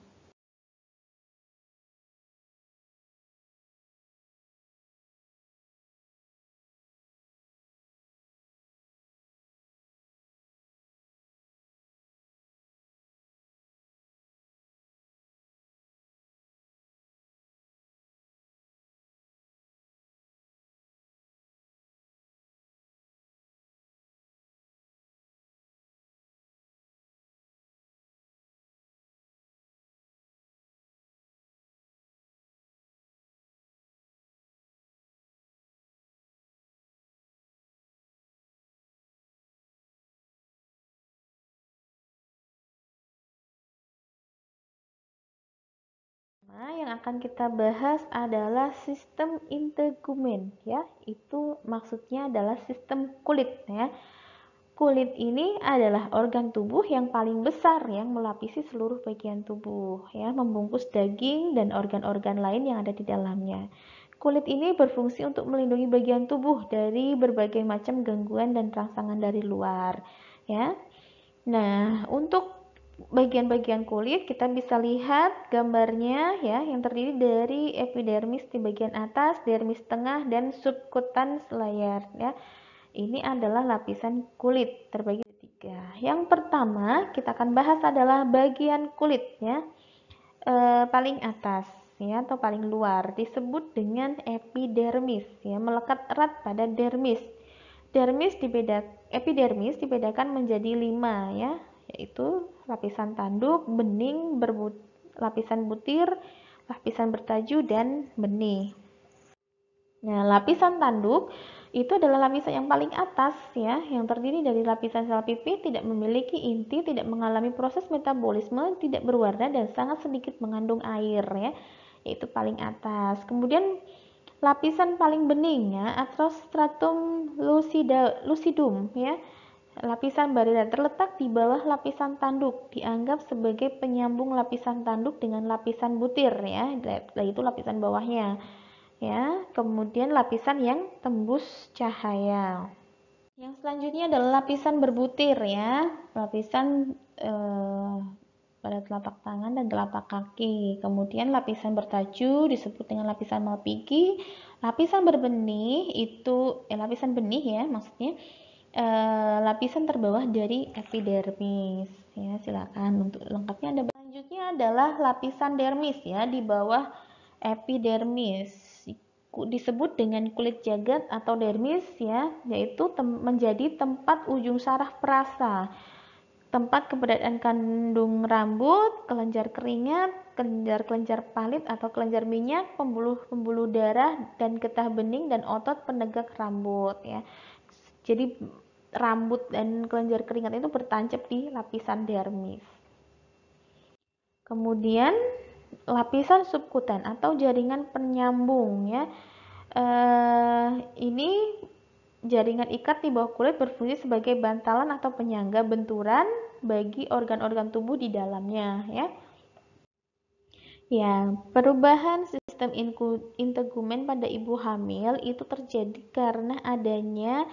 pertama nah, yang akan kita bahas adalah sistem integumen ya. Itu maksudnya adalah sistem kulit ya. Kulit ini adalah organ tubuh yang paling besar yang melapisi seluruh bagian tubuh ya, membungkus daging dan organ-organ lain yang ada di dalamnya. Kulit ini berfungsi untuk melindungi bagian tubuh dari berbagai macam gangguan dan rangsangan dari luar ya. Nah, untuk bagian-bagian kulit kita bisa lihat gambarnya ya yang terdiri dari epidermis di bagian atas, dermis tengah dan subkutans layar ya. Ini adalah lapisan kulit terbagi tiga. Yang pertama kita akan bahas adalah bagian kulitnya e, paling atas ya atau paling luar disebut dengan epidermis ya melekat erat pada dermis. Dermis dibedak epidermis dibedakan menjadi lima ya yaitu lapisan tanduk, bening, berbut, lapisan butir, lapisan bertaju, dan benih. Nah, lapisan tanduk itu adalah lapisan yang paling atas ya, yang terdiri dari lapisan sel pipi, tidak memiliki inti, tidak mengalami proses metabolisme, tidak berwarna dan sangat sedikit mengandung air ya, yaitu paling atas. Kemudian lapisan paling beningnya atau stratum lucidum ya Lapisan barier terletak di bawah lapisan tanduk dianggap sebagai penyambung lapisan tanduk dengan lapisan butir ya, nah, nah, itu lapisan bawahnya. Ya, kemudian lapisan yang tembus cahaya. Yang selanjutnya adalah lapisan berbutir ya, lapisan eh, pada telapak tangan dan telapak kaki. Kemudian lapisan bertaju disebut dengan lapisan malpiki. Lapisan berbenih itu eh, lapisan benih ya maksudnya e, lapisan terbawah dari epidermis ya silakan untuk lengkapnya ada selanjutnya adalah lapisan dermis ya di bawah epidermis disebut dengan kulit jagat atau dermis ya yaitu tem menjadi tempat ujung saraf perasa tempat keberadaan kandung rambut, kelenjar keringat, kelenjar-kelenjar palit atau kelenjar minyak, pembuluh-pembuluh darah dan getah bening dan otot penegak rambut ya. Jadi rambut dan kelenjar keringat itu bertancap di lapisan dermis. Kemudian lapisan subkutan atau jaringan penyambung ya. Eh, ini jaringan ikat di bawah kulit berfungsi sebagai bantalan atau penyangga benturan bagi organ-organ tubuh di dalamnya ya. Ya, perubahan sistem integumen pada ibu hamil itu terjadi karena adanya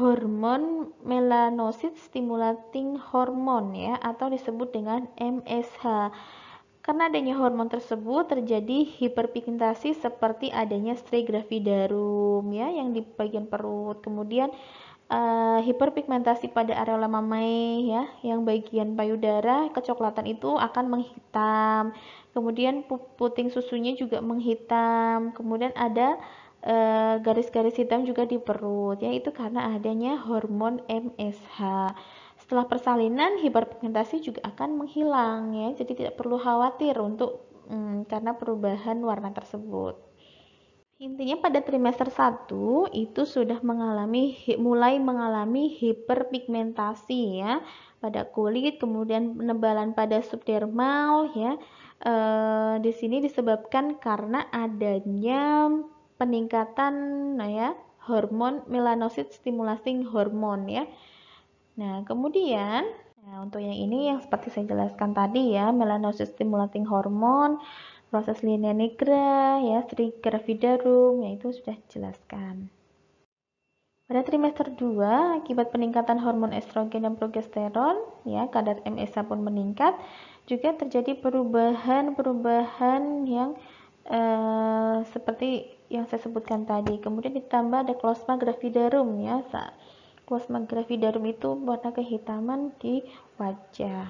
hormon melanosit stimulating hormon ya atau disebut dengan MSH. Karena adanya hormon tersebut terjadi hiperpigmentasi seperti adanya darum ya yang di bagian perut. Kemudian uh, hiperpigmentasi pada areola mamai ya yang bagian payudara kecoklatan itu akan menghitam. Kemudian puting susunya juga menghitam. Kemudian ada Eh, garis-garis hitam juga di perut ya itu karena adanya hormon MSH setelah persalinan hiperpigmentasi juga akan menghilang ya jadi tidak perlu khawatir untuk hmm, karena perubahan warna tersebut intinya pada trimester 1 itu sudah mengalami mulai mengalami hiperpigmentasi ya pada kulit kemudian penebalan pada subdermal ya e, di sini disebabkan karena adanya peningkatan nah ya hormon melanosit stimulating hormon ya. Nah, kemudian nah untuk yang ini yang seperti saya jelaskan tadi ya, melanosit stimulating hormon, proses linea nigra ya, ya itu sudah jelaskan. Pada trimester 2, akibat peningkatan hormon estrogen dan progesteron, ya, kadar MSH pun meningkat. Juga terjadi perubahan-perubahan yang eh, seperti yang saya sebutkan tadi. Kemudian ditambah ada klosma gravidarum ya. Klosma gravidarum itu warna kehitaman di wajah.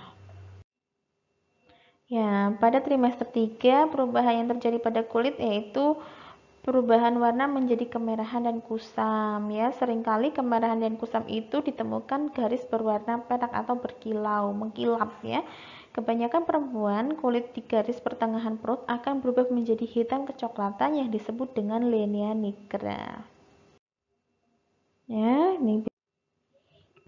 Ya, pada trimester 3 perubahan yang terjadi pada kulit yaitu Perubahan warna menjadi kemerahan dan kusam ya. Seringkali kemerahan dan kusam itu ditemukan garis berwarna perak atau berkilau, mengkilap ya. Kebanyakan perempuan kulit di garis pertengahan perut akan berubah menjadi hitam kecoklatan yang disebut dengan linea nigra. Ya, ini.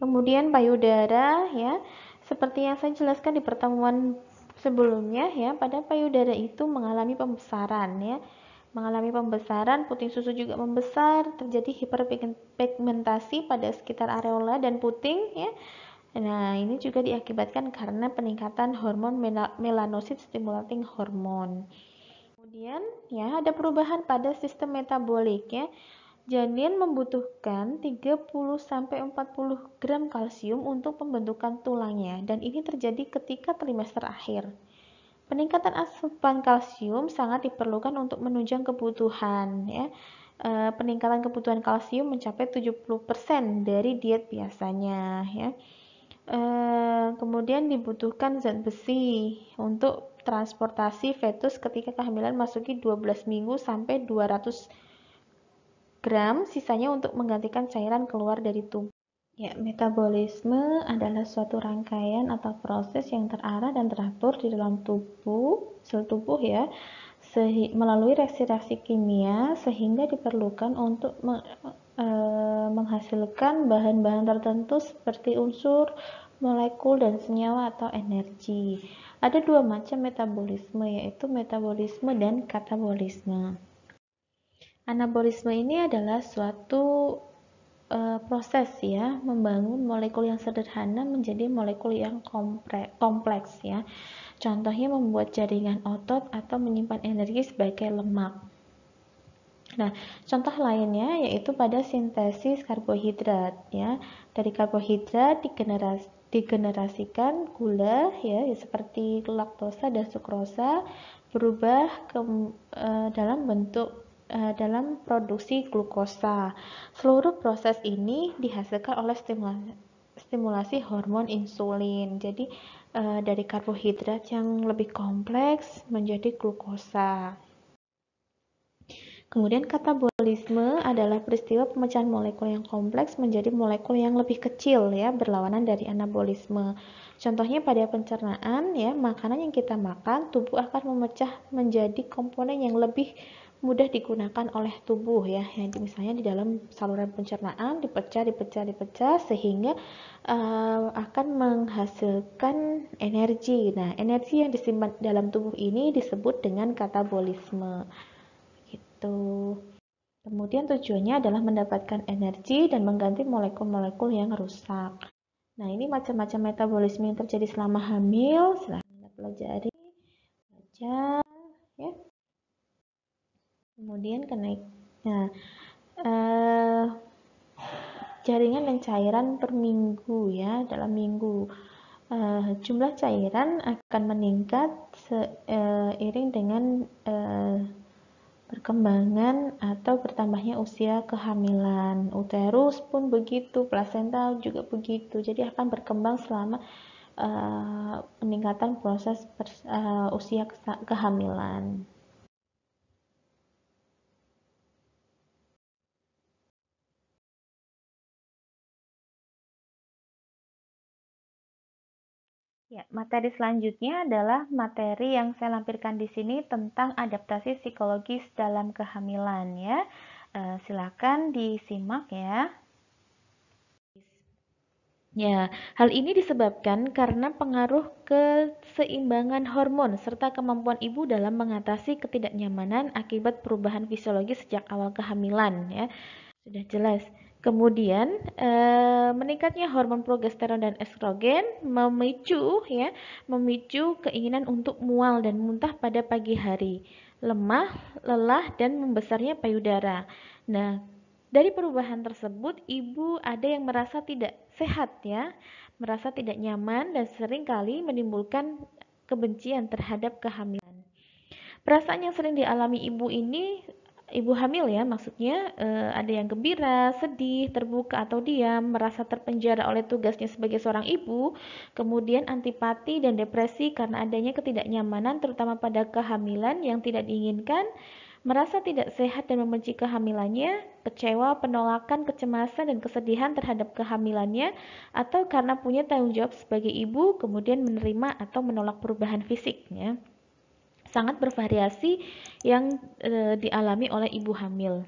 Kemudian payudara ya. Seperti yang saya jelaskan di pertemuan sebelumnya ya, pada payudara itu mengalami pembesaran ya mengalami pembesaran, puting susu juga membesar, terjadi hiperpigmentasi pada sekitar areola dan puting ya. Nah, ini juga diakibatkan karena peningkatan hormon melanosit stimulating hormon. Kemudian, ya, ada perubahan pada sistem metabolik ya. Janin membutuhkan 30 sampai 40 gram kalsium untuk pembentukan tulangnya dan ini terjadi ketika trimester akhir. Peningkatan asupan kalsium sangat diperlukan untuk menunjang kebutuhan ya. E, peningkatan kebutuhan kalsium mencapai 70% dari diet biasanya ya. E, kemudian dibutuhkan zat besi untuk transportasi fetus ketika kehamilan masuki 12 minggu sampai 200 gram, sisanya untuk menggantikan cairan keluar dari tubuh. Ya, metabolisme adalah suatu rangkaian atau proses yang terarah dan teratur di dalam tubuh, sel tubuh ya, melalui reaksi-reaksi kimia sehingga diperlukan untuk me e menghasilkan bahan-bahan tertentu seperti unsur, molekul dan senyawa atau energi. Ada dua macam metabolisme yaitu metabolisme dan katabolisme. Anabolisme ini adalah suatu e, proses ya membangun molekul yang sederhana menjadi molekul yang kompleks ya. Contohnya membuat jaringan otot atau menyimpan energi sebagai lemak. Nah, contoh lainnya yaitu pada sintesis karbohidrat ya. Dari karbohidrat digenerasi digenerasikan gula ya seperti laktosa dan sukrosa berubah ke e, dalam bentuk Eh, dalam produksi glukosa. Seluruh proses ini dihasilkan oleh stimulasi, hormon insulin. Jadi eh, dari karbohidrat yang lebih kompleks menjadi glukosa. Kemudian katabolisme adalah peristiwa pemecahan molekul yang kompleks menjadi molekul yang lebih kecil ya berlawanan dari anabolisme. Contohnya pada pencernaan ya makanan yang kita makan tubuh akan memecah menjadi komponen yang lebih mudah digunakan oleh tubuh ya yang misalnya di dalam saluran pencernaan dipecah dipecah dipecah sehingga uh, akan menghasilkan energi nah energi yang disimpan dalam tubuh ini disebut dengan katabolisme gitu kemudian tujuannya adalah mendapatkan energi dan mengganti molekul-molekul yang rusak nah ini macam-macam metabolisme yang terjadi selama hamil silahkan pelajari baca ya kemudian kenaik nah eh, jaringan dan cairan per minggu ya dalam minggu eh, jumlah cairan akan meningkat seiring eh, dengan eh, perkembangan atau bertambahnya usia kehamilan. Uterus pun begitu, plasenta juga begitu. Jadi akan berkembang selama uh, peningkatan proses pers, uh, usia kehamilan. Ya, materi selanjutnya adalah materi yang saya lampirkan di sini tentang adaptasi psikologis dalam kehamilan ya. E, silakan disimak ya. Ya, hal ini disebabkan karena pengaruh keseimbangan hormon serta kemampuan ibu dalam mengatasi ketidaknyamanan akibat perubahan fisiologis sejak awal kehamilan ya. Sudah jelas. Kemudian eh, meningkatnya hormon progesteron dan estrogen memicu ya, memicu keinginan untuk mual dan muntah pada pagi hari, lemah, lelah dan membesarnya payudara. Nah, dari perubahan tersebut ibu ada yang merasa tidak sehat ya, merasa tidak nyaman dan seringkali menimbulkan kebencian terhadap kehamilan. Perasaan yang sering dialami ibu ini ibu hamil ya maksudnya e, ada yang gembira, sedih, terbuka atau diam, merasa terpenjara oleh tugasnya sebagai seorang ibu, kemudian antipati dan depresi karena adanya ketidaknyamanan terutama pada kehamilan yang tidak diinginkan, merasa tidak sehat dan membenci kehamilannya, kecewa, penolakan, kecemasan dan kesedihan terhadap kehamilannya atau karena punya tanggung jawab sebagai ibu kemudian menerima atau menolak perubahan fisiknya sangat bervariasi yang e, dialami oleh ibu hamil.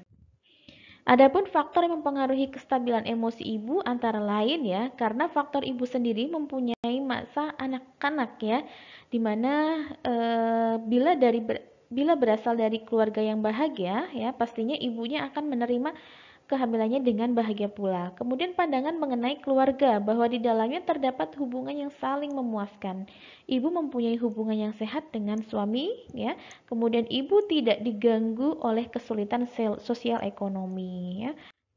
Adapun faktor yang mempengaruhi kestabilan emosi ibu antara lain ya, karena faktor ibu sendiri mempunyai masa anak-anak ya, dimana e, eh, bila dari bila berasal dari keluarga yang bahagia ya, pastinya ibunya akan menerima kehamilannya dengan bahagia pula. Kemudian pandangan mengenai keluarga bahwa di dalamnya terdapat hubungan yang saling memuaskan. Ibu mempunyai hubungan yang sehat dengan suami, ya. Kemudian ibu tidak diganggu oleh kesulitan sosial ekonomi, ya.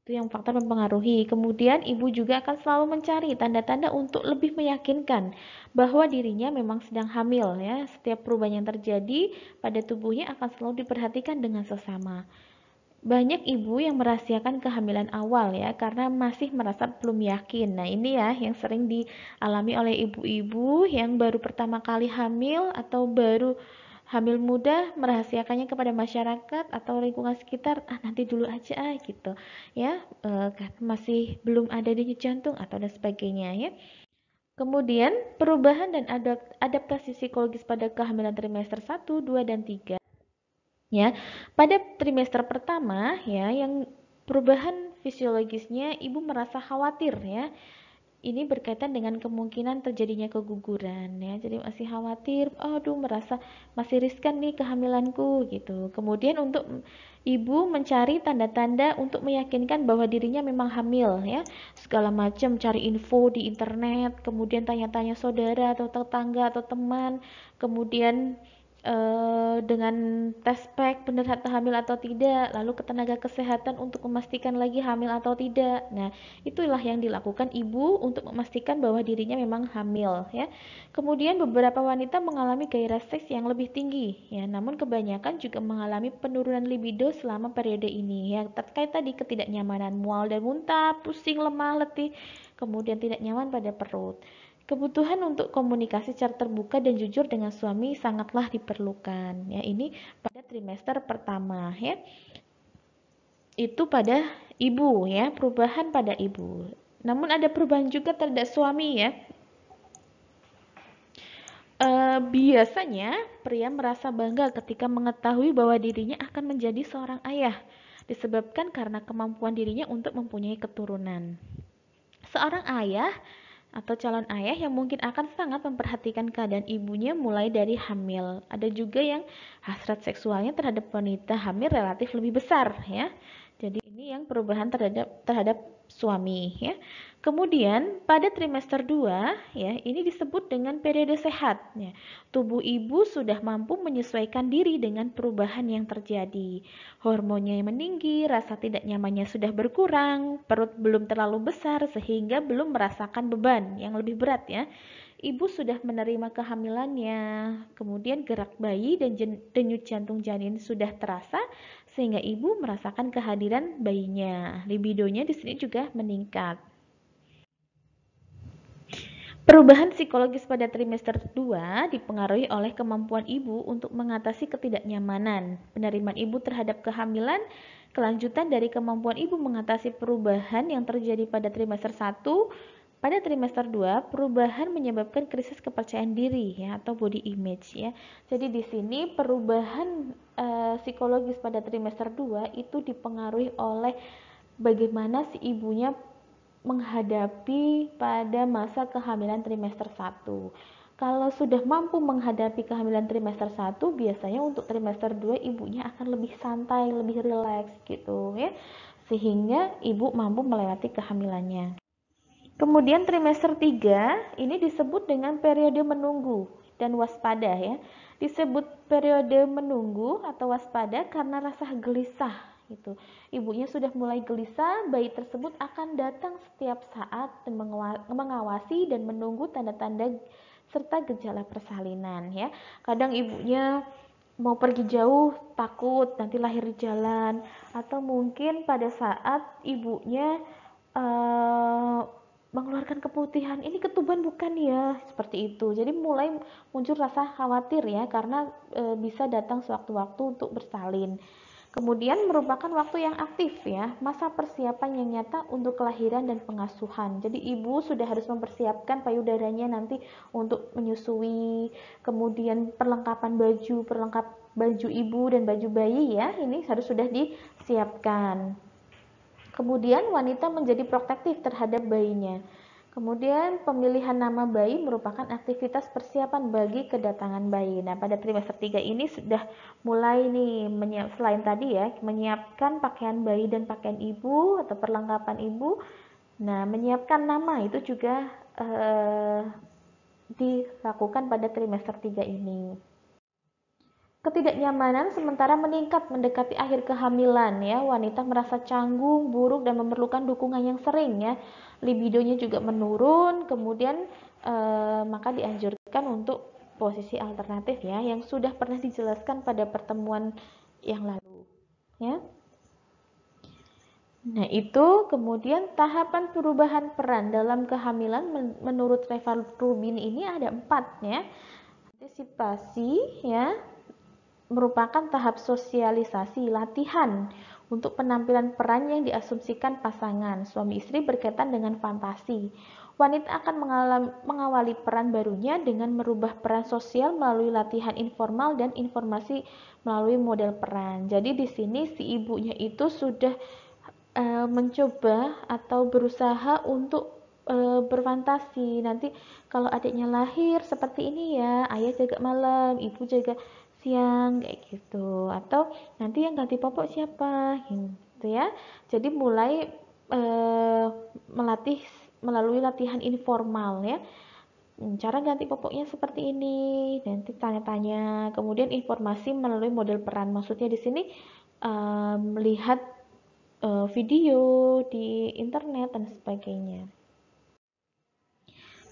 Itu yang faktor mempengaruhi. Kemudian ibu juga akan selalu mencari tanda-tanda untuk lebih meyakinkan bahwa dirinya memang sedang hamil, ya. Setiap perubahan yang terjadi pada tubuhnya akan selalu diperhatikan dengan sesama. Banyak ibu yang merahasiakan kehamilan awal ya karena masih merasa belum yakin. Nah, ini ya yang sering dialami oleh ibu-ibu yang baru pertama kali hamil atau baru hamil muda merahasiakannya kepada masyarakat atau lingkungan sekitar, ah nanti dulu aja ah, gitu. Ya, e, masih belum ada di jantung atau dan sebagainya ya. Kemudian, perubahan dan adaptasi psikologis pada kehamilan trimester 1, 2, dan 3 Ya, pada trimester pertama ya yang perubahan fisiologisnya ibu merasa khawatir ya. Ini berkaitan dengan kemungkinan terjadinya keguguran ya. Jadi masih khawatir, aduh merasa masih riskan nih kehamilanku gitu. Kemudian untuk ibu mencari tanda-tanda untuk meyakinkan bahwa dirinya memang hamil ya segala macam cari info di internet kemudian tanya-tanya saudara atau tetangga atau teman kemudian Eh, dengan tes pack benar hamil atau tidak, lalu ke tenaga kesehatan untuk memastikan lagi hamil atau tidak. Nah, itulah yang dilakukan ibu untuk memastikan bahwa dirinya memang hamil ya. Kemudian beberapa wanita mengalami gairah seks yang lebih tinggi ya, namun kebanyakan juga mengalami penurunan libido selama periode ini ya terkait tadi ketidaknyamanan mual dan muntah, pusing, lemah, letih, kemudian tidak nyaman pada perut. Kebutuhan untuk komunikasi secara terbuka dan jujur dengan suami sangatlah diperlukan. Ya, ini pada trimester pertama ya. Itu pada ibu ya, perubahan pada ibu. Namun ada perubahan juga terhadap suami ya. E, biasanya pria merasa bangga ketika mengetahui bahwa dirinya akan menjadi seorang ayah disebabkan karena kemampuan dirinya untuk mempunyai keturunan. Seorang ayah atau calon ayah yang mungkin akan sangat memperhatikan keadaan ibunya mulai dari hamil. Ada juga yang hasrat seksualnya terhadap wanita hamil relatif lebih besar ya. Ini yang perubahan terhadap terhadap suami ya. Kemudian pada trimester 2 ya, ini disebut dengan periode sehat ya. Tubuh ibu sudah mampu menyesuaikan diri dengan perubahan yang terjadi. Hormonnya yang meninggi, rasa tidak nyamannya sudah berkurang, perut belum terlalu besar sehingga belum merasakan beban yang lebih berat ya. Ibu sudah menerima kehamilannya, kemudian gerak bayi dan denyut jantung janin sudah terasa sehingga ibu merasakan kehadiran bayinya. Libidonya di sini juga meningkat. Perubahan psikologis pada trimester 2 dipengaruhi oleh kemampuan ibu untuk mengatasi ketidaknyamanan, penerimaan ibu terhadap kehamilan, kelanjutan dari kemampuan ibu mengatasi perubahan yang terjadi pada trimester 1 pada trimester 2, perubahan menyebabkan krisis kepercayaan diri ya atau body image ya. Jadi di sini perubahan e, psikologis pada trimester 2 itu dipengaruhi oleh bagaimana si ibunya menghadapi pada masa kehamilan trimester 1. Kalau sudah mampu menghadapi kehamilan trimester 1, biasanya untuk trimester 2 ibunya akan lebih santai, lebih rileks gitu ya. Sehingga ibu mampu melewati kehamilannya. Kemudian trimester 3 ini disebut dengan periode menunggu dan waspada ya. Disebut periode menunggu atau waspada karena rasa gelisah itu Ibunya sudah mulai gelisah, bayi tersebut akan datang setiap saat mengawasi dan menunggu tanda-tanda serta gejala persalinan ya. Kadang ibunya mau pergi jauh takut nanti lahir di jalan atau mungkin pada saat ibunya uh, mengeluarkan keputihan ini ketuban bukan ya seperti itu jadi mulai muncul rasa khawatir ya karena e, bisa datang sewaktu-waktu untuk bersalin kemudian merupakan waktu yang aktif ya masa persiapan yang nyata untuk kelahiran dan pengasuhan jadi ibu sudah harus mempersiapkan payudaranya nanti untuk menyusui kemudian perlengkapan baju perlengkap baju ibu dan baju bayi ya ini harus sudah disiapkan Kemudian wanita menjadi protektif terhadap bayinya. Kemudian pemilihan nama bayi merupakan aktivitas persiapan bagi kedatangan bayi. Nah, pada trimester 3 ini sudah mulai nih menyiap, selain tadi ya, menyiapkan pakaian bayi dan pakaian ibu atau perlengkapan ibu. Nah, menyiapkan nama itu juga eh, dilakukan pada trimester 3 ini. Ketidaknyamanan sementara meningkat mendekati akhir kehamilan ya. Wanita merasa canggung, buruk dan memerlukan dukungan yang sering ya. Libidonya juga menurun, kemudian e, maka dianjurkan untuk posisi alternatif ya yang sudah pernah dijelaskan pada pertemuan yang lalu ya. Nah, itu kemudian tahapan perubahan peran dalam kehamilan menurut Reva Rubin ini ada empat ya. Antisipasi ya, merupakan tahap sosialisasi latihan untuk penampilan peran yang diasumsikan pasangan suami istri berkaitan dengan fantasi. Wanita akan mengawali peran barunya dengan merubah peran sosial melalui latihan informal dan informasi melalui model peran. Jadi di sini si ibunya itu sudah e, mencoba atau berusaha untuk e, berfantasi. Nanti kalau adiknya lahir seperti ini ya, ayah jaga malam, ibu jaga siang kayak gitu atau nanti yang ganti popok siapa gitu ya jadi mulai e, melatih melalui latihan informal ya cara ganti popoknya seperti ini nanti tanya-tanya kemudian informasi melalui model peran maksudnya di sini eh, melihat uh, video di internet dan sebagainya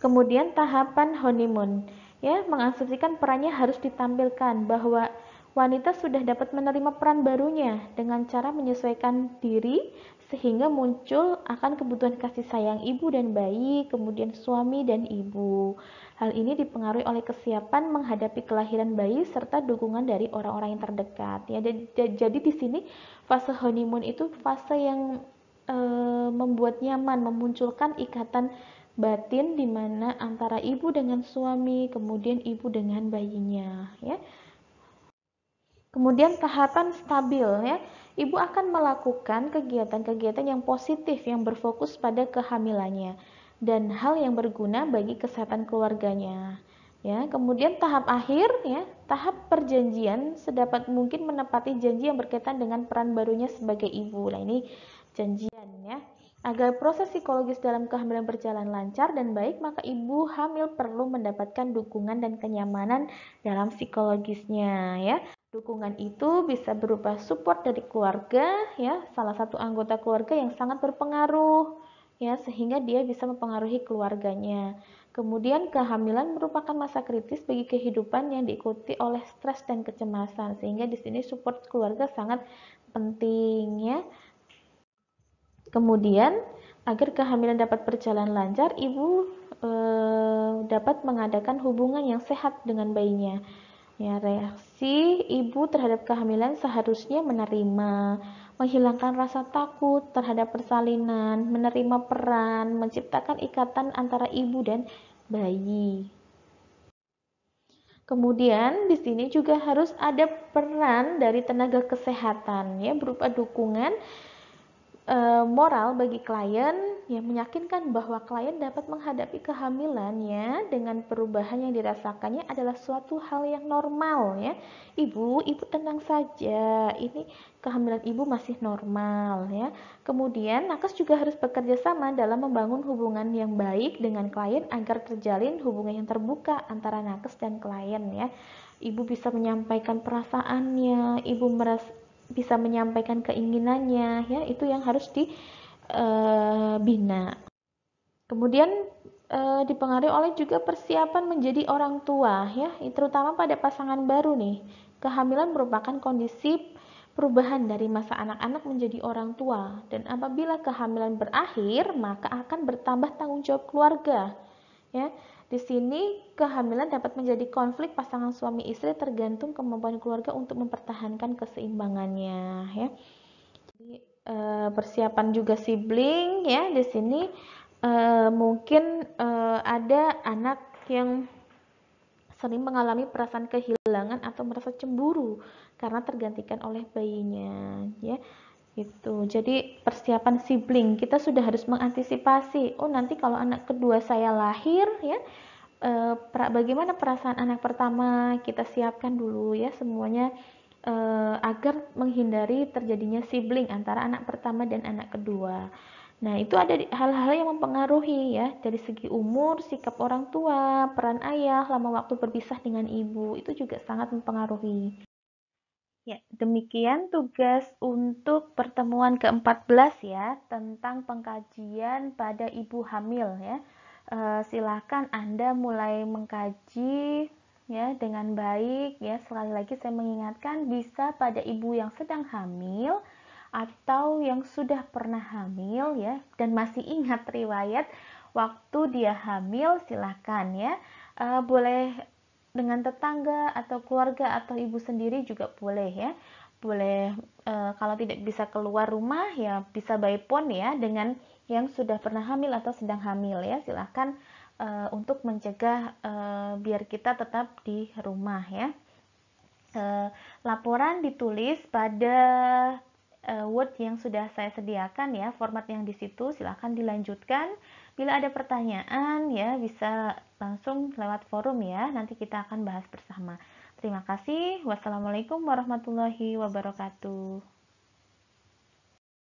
kemudian tahapan honeymoon ya mengasumsikan perannya harus ditampilkan bahwa wanita sudah dapat menerima peran barunya dengan cara menyesuaikan diri sehingga muncul akan kebutuhan kasih sayang ibu dan bayi, kemudian suami dan ibu. Hal ini dipengaruhi oleh kesiapan menghadapi kelahiran bayi serta dukungan dari orang-orang yang terdekat. Ya, jadi di sini fase honeymoon itu fase yang e, membuat nyaman, memunculkan ikatan batin di mana antara ibu dengan suami, kemudian ibu dengan bayinya, ya. Kemudian tahapan stabil ya. Ibu akan melakukan kegiatan-kegiatan yang positif yang berfokus pada kehamilannya dan hal yang berguna bagi kesehatan keluarganya. Ya, kemudian tahap akhir ya, tahap perjanjian sedapat mungkin menepati janji yang berkaitan dengan peran barunya sebagai ibu. Nah, ini janjian ya. Agar proses psikologis dalam kehamilan berjalan lancar dan baik, maka ibu hamil perlu mendapatkan dukungan dan kenyamanan dalam psikologisnya ya. Dukungan itu bisa berupa support dari keluarga ya, salah satu anggota keluarga yang sangat berpengaruh ya sehingga dia bisa mempengaruhi keluarganya. Kemudian kehamilan merupakan masa kritis bagi kehidupan yang diikuti oleh stres dan kecemasan sehingga di sini support keluarga sangat penting ya. Kemudian agar kehamilan dapat berjalan lancar, ibu e, dapat mengadakan hubungan yang sehat dengan bayinya. Ya, reaksi ibu terhadap kehamilan seharusnya menerima, menghilangkan rasa takut terhadap persalinan, menerima peran, menciptakan ikatan antara ibu dan bayi. Kemudian di sini juga harus ada peran dari tenaga kesehatan ya berupa dukungan Eh, moral bagi klien yang meyakinkan bahwa klien dapat menghadapi kehamilannya dengan perubahan yang dirasakannya adalah suatu hal yang normal ya. Ibu, ibu tenang saja. Ini kehamilan ibu masih normal ya. Kemudian nakes juga harus bekerja sama dalam membangun hubungan yang baik dengan klien agar terjalin hubungan yang terbuka antara nakes dan klien ya. Ibu bisa menyampaikan perasaannya, ibu merasa bisa menyampaikan keinginannya ya itu yang harus dibina eh, kemudian eh, dipengaruhi oleh juga persiapan menjadi orang tua ya terutama pada pasangan baru nih kehamilan merupakan kondisi perubahan dari masa anak-anak menjadi orang tua dan apabila kehamilan berakhir maka akan bertambah tanggung jawab keluarga ya di sini, kehamilan dapat menjadi konflik pasangan suami istri tergantung kemampuan keluarga untuk mempertahankan keseimbangannya ya. Jadi e, persiapan juga sibling ya di sini e, mungkin e, ada anak yang sering mengalami perasaan kehilangan atau merasa cemburu karena tergantikan oleh bayinya ya gitu. Jadi persiapan sibling kita sudah harus mengantisipasi. Oh nanti kalau anak kedua saya lahir ya, eh, bagaimana perasaan anak pertama kita siapkan dulu ya semuanya eh, agar menghindari terjadinya sibling antara anak pertama dan anak kedua. Nah itu ada hal-hal yang mempengaruhi ya dari segi umur, sikap orang tua, peran ayah, lama waktu berpisah dengan ibu itu juga sangat mempengaruhi. Ya, demikian tugas untuk pertemuan ke-14 ya tentang pengkajian pada ibu hamil ya. E, eh, silahkan Anda mulai mengkaji ya dengan baik ya. Sekali lagi saya mengingatkan bisa pada ibu yang sedang hamil atau yang sudah pernah hamil ya dan masih ingat riwayat waktu dia hamil silakan ya. E, boleh dengan tetangga atau keluarga atau ibu sendiri juga boleh ya boleh e, kalau tidak bisa keluar rumah ya bisa by phone ya dengan yang sudah pernah hamil atau sedang hamil ya silahkan e, untuk mencegah e, biar kita tetap di rumah ya e, laporan ditulis pada e, word yang sudah saya sediakan ya format yang di situ silahkan dilanjutkan Bila ada pertanyaan ya bisa langsung lewat forum ya. Nanti kita akan bahas bersama. Terima kasih. Wassalamualaikum warahmatullahi wabarakatuh.